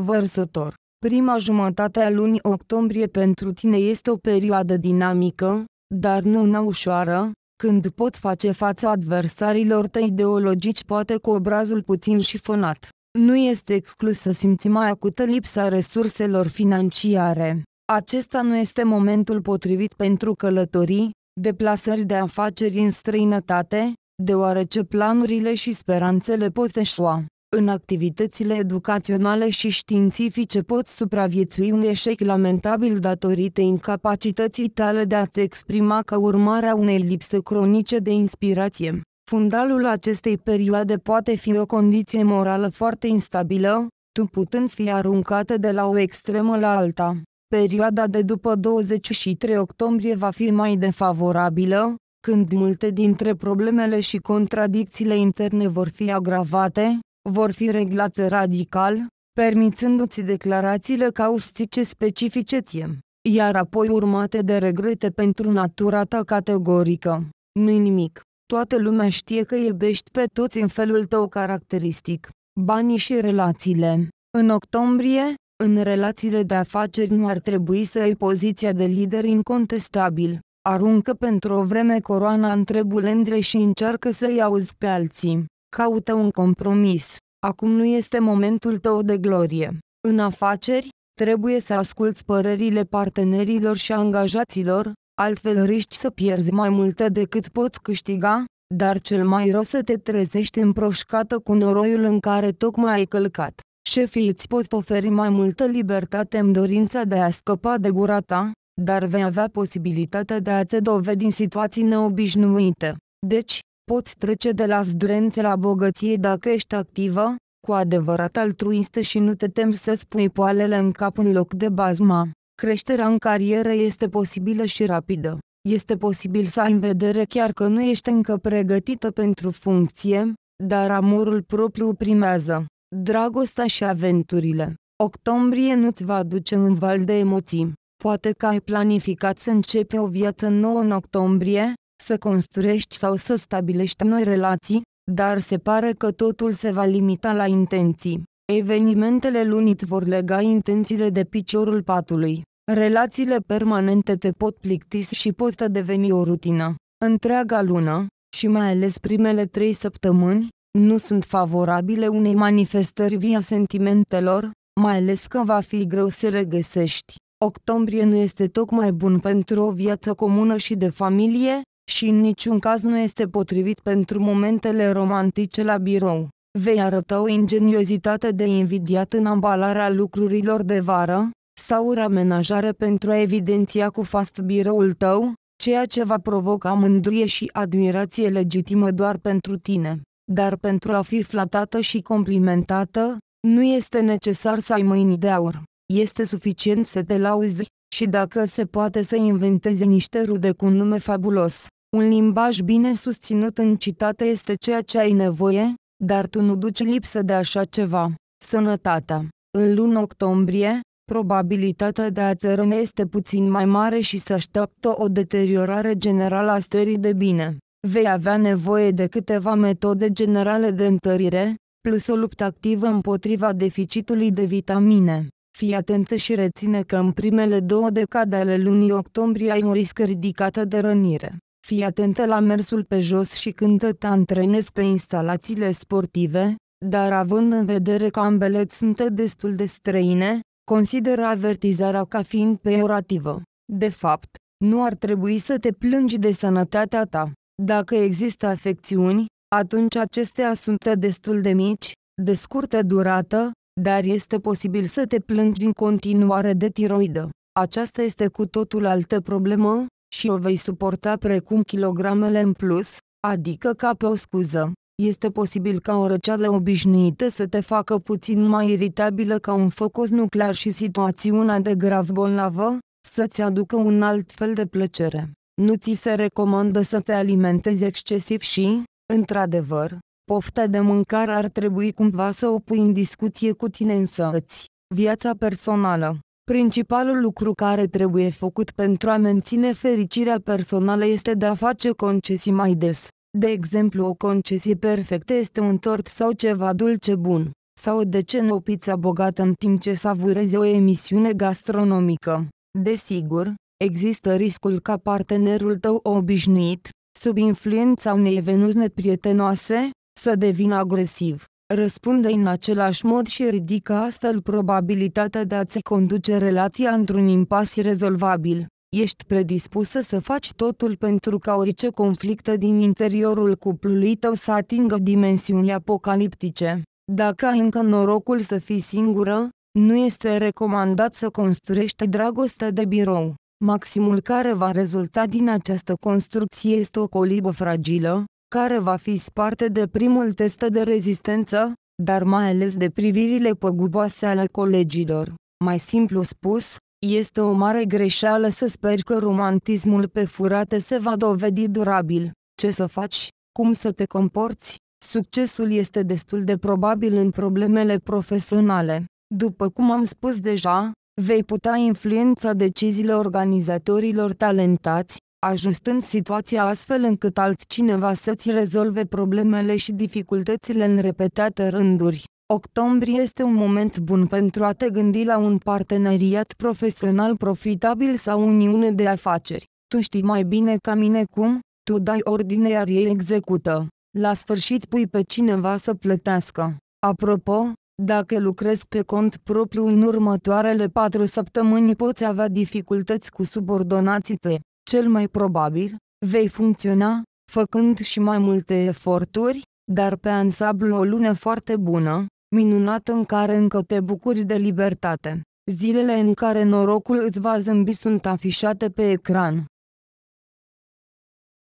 Vărsător Prima jumătate a lunii octombrie pentru tine este o perioadă dinamică, dar nu una ușoară, când poți face față adversarilor tăi ideologici poate cu obrazul puțin șifonat. Nu este exclus să simți mai acută lipsa resurselor financiare. Acesta nu este momentul potrivit pentru călătorii, deplasări de afaceri în străinătate, deoarece planurile și speranțele pot eșua. În activitățile educaționale și științifice poți supraviețui un eșec lamentabil datorită incapacității tale de a te exprima ca urmare a unei lipse cronice de inspirație. Fundalul acestei perioade poate fi o condiție morală foarte instabilă, tu putând fi aruncată de la o extremă la alta. Perioada de după 23 octombrie va fi mai defavorabilă, când multe dintre problemele și contradicțiile interne vor fi agravate, vor fi reglate radical, permițându-ți declarațiile caustice specifice ție, iar apoi urmate de regrete pentru natura ta categorică. Nu-i nimic. Toată lumea știe că iubești pe toți în felul tău caracteristic. Banii și relațiile. În octombrie, în relațiile de afaceri nu ar trebui să ai poziția de lider incontestabil. Aruncă pentru o vreme coroana întrebulendre și încearcă să-i auzi pe alții. Caută un compromis. Acum nu este momentul tău de glorie. În afaceri, trebuie să asculți părerile partenerilor și angajaților, altfel riști să pierzi mai multe decât poți câștiga, dar cel mai rău să te trezești împroșcată cu noroiul în care tocmai ai călcat. Șefii îți pot oferi mai multă libertate în dorința de a scăpa de gura ta, dar vei avea posibilitatea de a te dovedi în situații neobișnuite. Deci, Poți trece de la zdrențe la bogăție dacă ești activă, cu adevărat altruistă și nu te temi să spui poalele în cap în loc de bazma. Creșterea în carieră este posibilă și rapidă. Este posibil să ai în vedere chiar că nu ești încă pregătită pentru funcție, dar amorul propriu primează. Dragostea și aventurile. Octombrie nu-ți va aduce un val de emoții. Poate că ai planificat să începi o viață nouă în octombrie, să construiești sau să stabilești noi relații, dar se pare că totul se va limita la intenții. Evenimentele lunii îți vor lega intențiile de piciorul patului. Relațiile permanente te pot plictis și pot deveni o rutină. Întreaga lună, și mai ales primele trei săptămâni, nu sunt favorabile unei manifestări via sentimentelor, mai ales că va fi greu să le găsești. Octombrie nu este tocmai bun pentru o viață comună și de familie, și în niciun caz nu este potrivit pentru momentele romantice la birou. Vei arăta o ingeniozitate de invidiat în ambalarea lucrurilor de vară, sau o amenajare pentru a evidenția cu fast biroul tău, ceea ce va provoca mândrie și admirație legitimă doar pentru tine. Dar pentru a fi flatată și complimentată, nu este necesar să ai mâini de aur. Este suficient să te lauzi, și dacă se poate să inventeze niște rude cu un nume fabulos. Un limbaj bine susținut în citate este ceea ce ai nevoie, dar tu nu duci lipsă de așa ceva. Sănătatea. În luna octombrie, probabilitatea de a te răne este puțin mai mare și se așteaptă o deteriorare generală a stării de bine. Vei avea nevoie de câteva metode generale de întărire, plus o luptă activă împotriva deficitului de vitamine. Fii atentă și reține că în primele două decade ale lunii octombrie ai un risc ridicat de rănire. Fii atentă la mersul pe jos și când te antrenezi pe instalațiile sportive, dar având în vedere că ambele sunt destul de străine, consideră avertizarea ca fiind peorativă. De fapt, nu ar trebui să te plângi de sănătatea ta. Dacă există afecțiuni, atunci acestea sunt destul de mici, de scurtă durată, dar este posibil să te plângi în continuare de tiroidă. Aceasta este cu totul altă problemă, și o vei suporta precum kilogramele în plus, adică ca pe o scuză. Este posibil ca o răceală obișnuită să te facă puțin mai iritabilă ca un focos nuclear și situațiunea de grav bolnavă, să-ți aducă un alt fel de plăcere. Nu ți se recomandă să te alimentezi excesiv și, într-adevăr, pofta de mâncare ar trebui cumva să o pui în discuție cu tine însăți. Viața personală Principalul lucru care trebuie făcut pentru a menține fericirea personală este de a face concesii mai des. De exemplu, o concesie perfectă este un tort sau ceva dulce bun, sau de ce nu o pizza bogată în timp ce savurezi o emisiune gastronomică. Desigur, există riscul ca partenerul tău obișnuit, sub influența unei venuzne prietenoase, să devină agresiv răspunde în același mod și ridică astfel probabilitatea de a-ți conduce relația într-un impas rezolvabil. Ești predispusă să faci totul pentru ca orice conflictă din interiorul cuplului tău să atingă dimensiuni apocaliptice. Dacă ai încă norocul să fii singură, nu este recomandat să construiești dragoste de birou. Maximul care va rezulta din această construcție este o colibă fragilă, care va fi sparte de primul test de rezistență, dar mai ales de privirile păguboase ale colegilor. Mai simplu spus, este o mare greșeală să speri că romantismul pe furate se va dovedi durabil. Ce să faci? Cum să te comporți? Succesul este destul de probabil în problemele profesionale. După cum am spus deja, vei putea influența deciziile organizatorilor talentați, ajustând situația astfel încât altcineva să-ți rezolve problemele și dificultățile în repetate rânduri. Octombrie este un moment bun pentru a te gândi la un parteneriat profesional profitabil sau uniune de afaceri. Tu știi mai bine ca mine cum, tu dai ordine iar ei execută. La sfârșit pui pe cineva să plătească. Apropo, dacă lucrezi pe cont propriu în următoarele patru săptămâni poți avea dificultăți cu subordonații tăi. Cel mai probabil, vei funcționa, făcând și mai multe eforturi, dar pe ansamblu o lună foarte bună, minunată în care încă te bucuri de libertate. Zilele în care norocul îți va zâmbi sunt afișate pe ecran.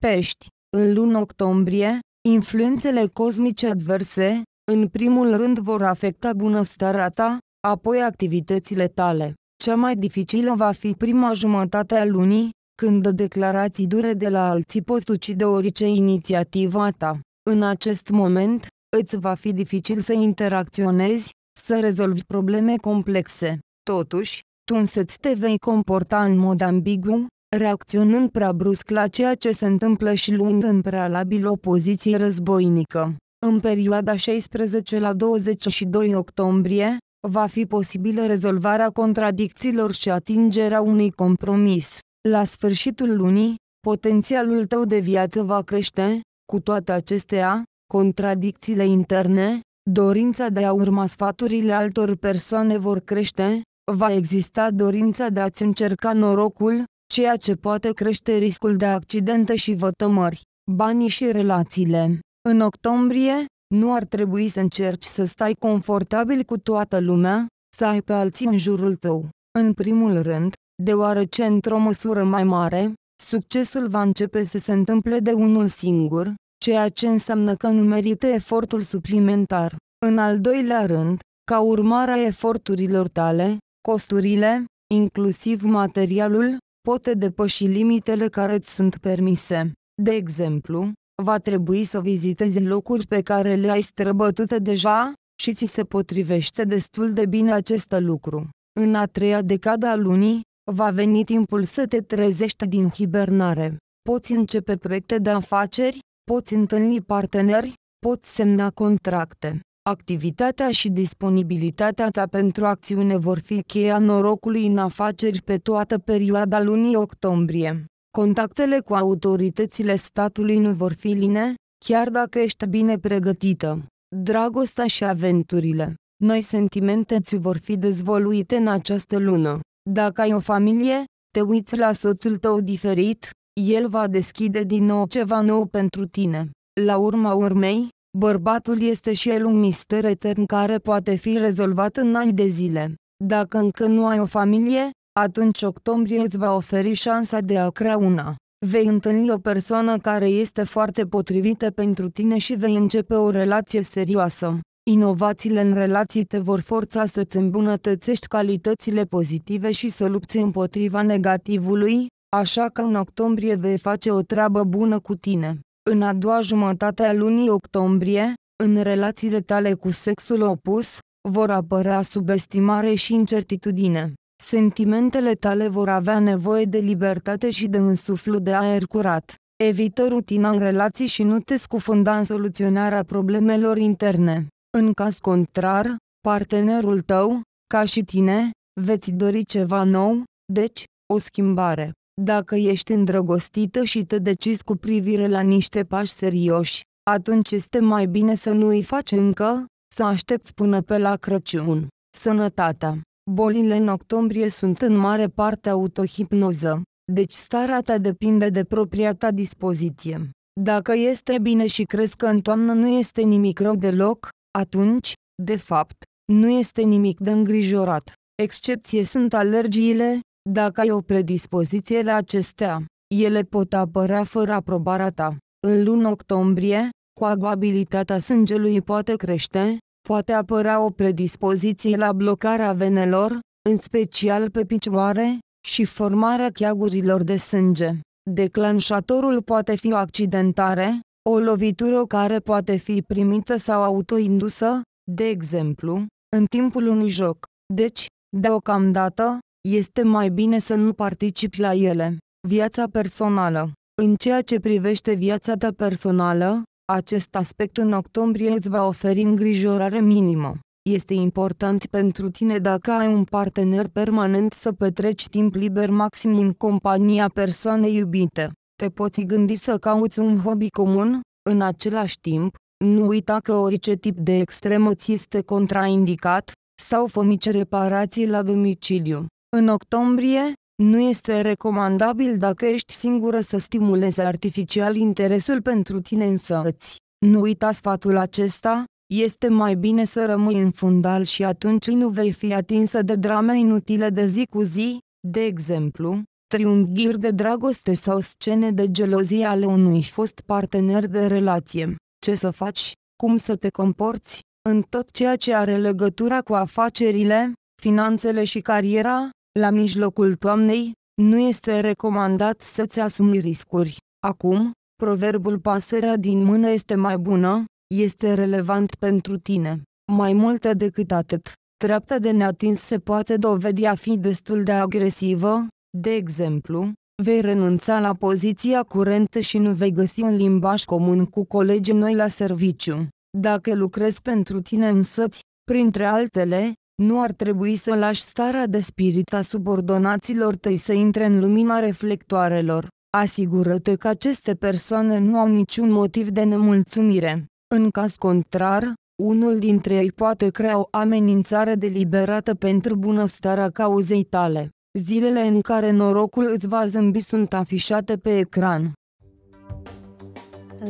Pești În luna octombrie, influențele cosmice adverse, în primul rând vor afecta bunăstarea ta, apoi activitățile tale. Cea mai dificilă va fi prima jumătate a lunii, când declarații dure de la alții pot ucide orice inițiativa ta. În acest moment, îți va fi dificil să interacționezi, să rezolvi probleme complexe. Totuși, tu însă te vei comporta în mod ambigu, reacționând prea brusc la ceea ce se întâmplă și luând în prealabil o poziție războinică. În perioada 16 la 22 octombrie, va fi posibilă rezolvarea contradicțiilor și atingerea unui compromis. La sfârșitul lunii, potențialul tău de viață va crește, cu toate acestea, contradicțiile interne, dorința de a urma sfaturile altor persoane vor crește, va exista dorința de a-ți încerca norocul, ceea ce poate crește riscul de accidente și vătămări, banii și relațiile. În octombrie, nu ar trebui să încerci să stai confortabil cu toată lumea, să ai pe alții în jurul tău. În primul rând, deoarece într-o măsură mai mare, succesul va începe să se întâmple de unul singur, ceea ce înseamnă că nu merită efortul suplimentar. În al doilea rând, ca urmare a eforturilor tale, costurile, inclusiv materialul, pot depăși limitele care îți sunt permise. De exemplu, va trebui să vizitezi locuri pe care le-ai străbătute deja și ți se potrivește destul de bine acest lucru. În a treia decada a lunii, Va veni timpul să te trezești din hibernare. Poți începe proiecte de afaceri, poți întâlni parteneri, poți semna contracte. Activitatea și disponibilitatea ta pentru acțiune vor fi cheia norocului în afaceri pe toată perioada lunii octombrie. Contactele cu autoritățile statului nu vor fi line, chiar dacă ești bine pregătită. Dragostea și aventurile. Noi sentimente ți vor fi dezvoluite în această lună. Dacă ai o familie, te uiți la soțul tău diferit, el va deschide din nou ceva nou pentru tine. La urma urmei, bărbatul este și el un mister etern care poate fi rezolvat în ani de zile. Dacă încă nu ai o familie, atunci octombrie îți va oferi șansa de a crea una. Vei întâlni o persoană care este foarte potrivită pentru tine și vei începe o relație serioasă. Inovațiile în relații te vor forța să-ți îmbunătățești calitățile pozitive și să lupți împotriva negativului, așa că în octombrie vei face o treabă bună cu tine. În a doua jumătate a lunii octombrie, în relațiile tale cu sexul opus, vor apărea subestimare și incertitudine. Sentimentele tale vor avea nevoie de libertate și de un suflu de aer curat. Evită rutina în relații și nu te scufunda în soluționarea problemelor interne. În caz contrar, partenerul tău, ca și tine, veți dori ceva nou, deci, o schimbare. Dacă ești îndrăgostită și te decizi cu privire la niște pași serioși, atunci este mai bine să nu îi faci încă, să aștepți până pe la Crăciun. Sănătatea Bolile în octombrie sunt în mare parte autohipnoză, deci starea ta depinde de propria ta dispoziție. Dacă este bine și crezi că în toamnă nu este nimic rău deloc, atunci, de fapt, nu este nimic de îngrijorat. Excepție sunt alergiile, dacă ai o predispoziție la acestea, ele pot apărea fără aprobarea ta. În luna octombrie, coagulabilitatea sângelui poate crește, poate apărea o predispoziție la blocarea venelor, în special pe picioare, și formarea cheagurilor de sânge. Declanșatorul poate fi o accidentare, o lovitură care poate fi primită sau autoindusă, de exemplu, în timpul unui joc. Deci, deocamdată, este mai bine să nu participi la ele. Viața personală În ceea ce privește viața ta personală, acest aspect în octombrie îți va oferi îngrijorare minimă. Este important pentru tine dacă ai un partener permanent să petreci timp liber maxim în compania persoanei iubite te poți gândi să cauți un hobby comun, în același timp, nu uita că orice tip de extremă ți este contraindicat, sau fă mici reparații la domiciliu. În octombrie, nu este recomandabil dacă ești singură să stimulezi artificial interesul pentru tine însăți. Nu uita sfatul acesta, este mai bine să rămâi în fundal și atunci nu vei fi atinsă de drame inutile de zi cu zi, de exemplu, triunghiuri de dragoste sau scene de gelozie ale unui fost partener de relație, ce să faci, cum să te comporți, în tot ceea ce are legătura cu afacerile, finanțele și cariera, la mijlocul toamnei, nu este recomandat să-ți asumi riscuri. Acum, proverbul pasărea din mână este mai bună, este relevant pentru tine. Mai multe decât atât, treapta de neatins se poate dovedi a fi destul de agresivă, de exemplu, vei renunța la poziția curentă și nu vei găsi un limbaj comun cu colegii noi la serviciu. Dacă lucrezi pentru tine însăți, printre altele, nu ar trebui să lași starea de spirit a subordonaților tăi să intre în lumina reflectoarelor. Asigură-te că aceste persoane nu au niciun motiv de nemulțumire. În caz contrar, unul dintre ei poate crea o amenințare deliberată pentru bunăstarea cauzei tale. Zilele în care norocul îți va zâmbi sunt afișate pe ecran.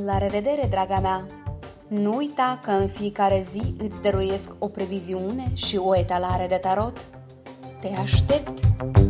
La revedere, draga mea! Nu uita că în fiecare zi îți dăruiesc o previziune și o etalare de tarot. Te aștept!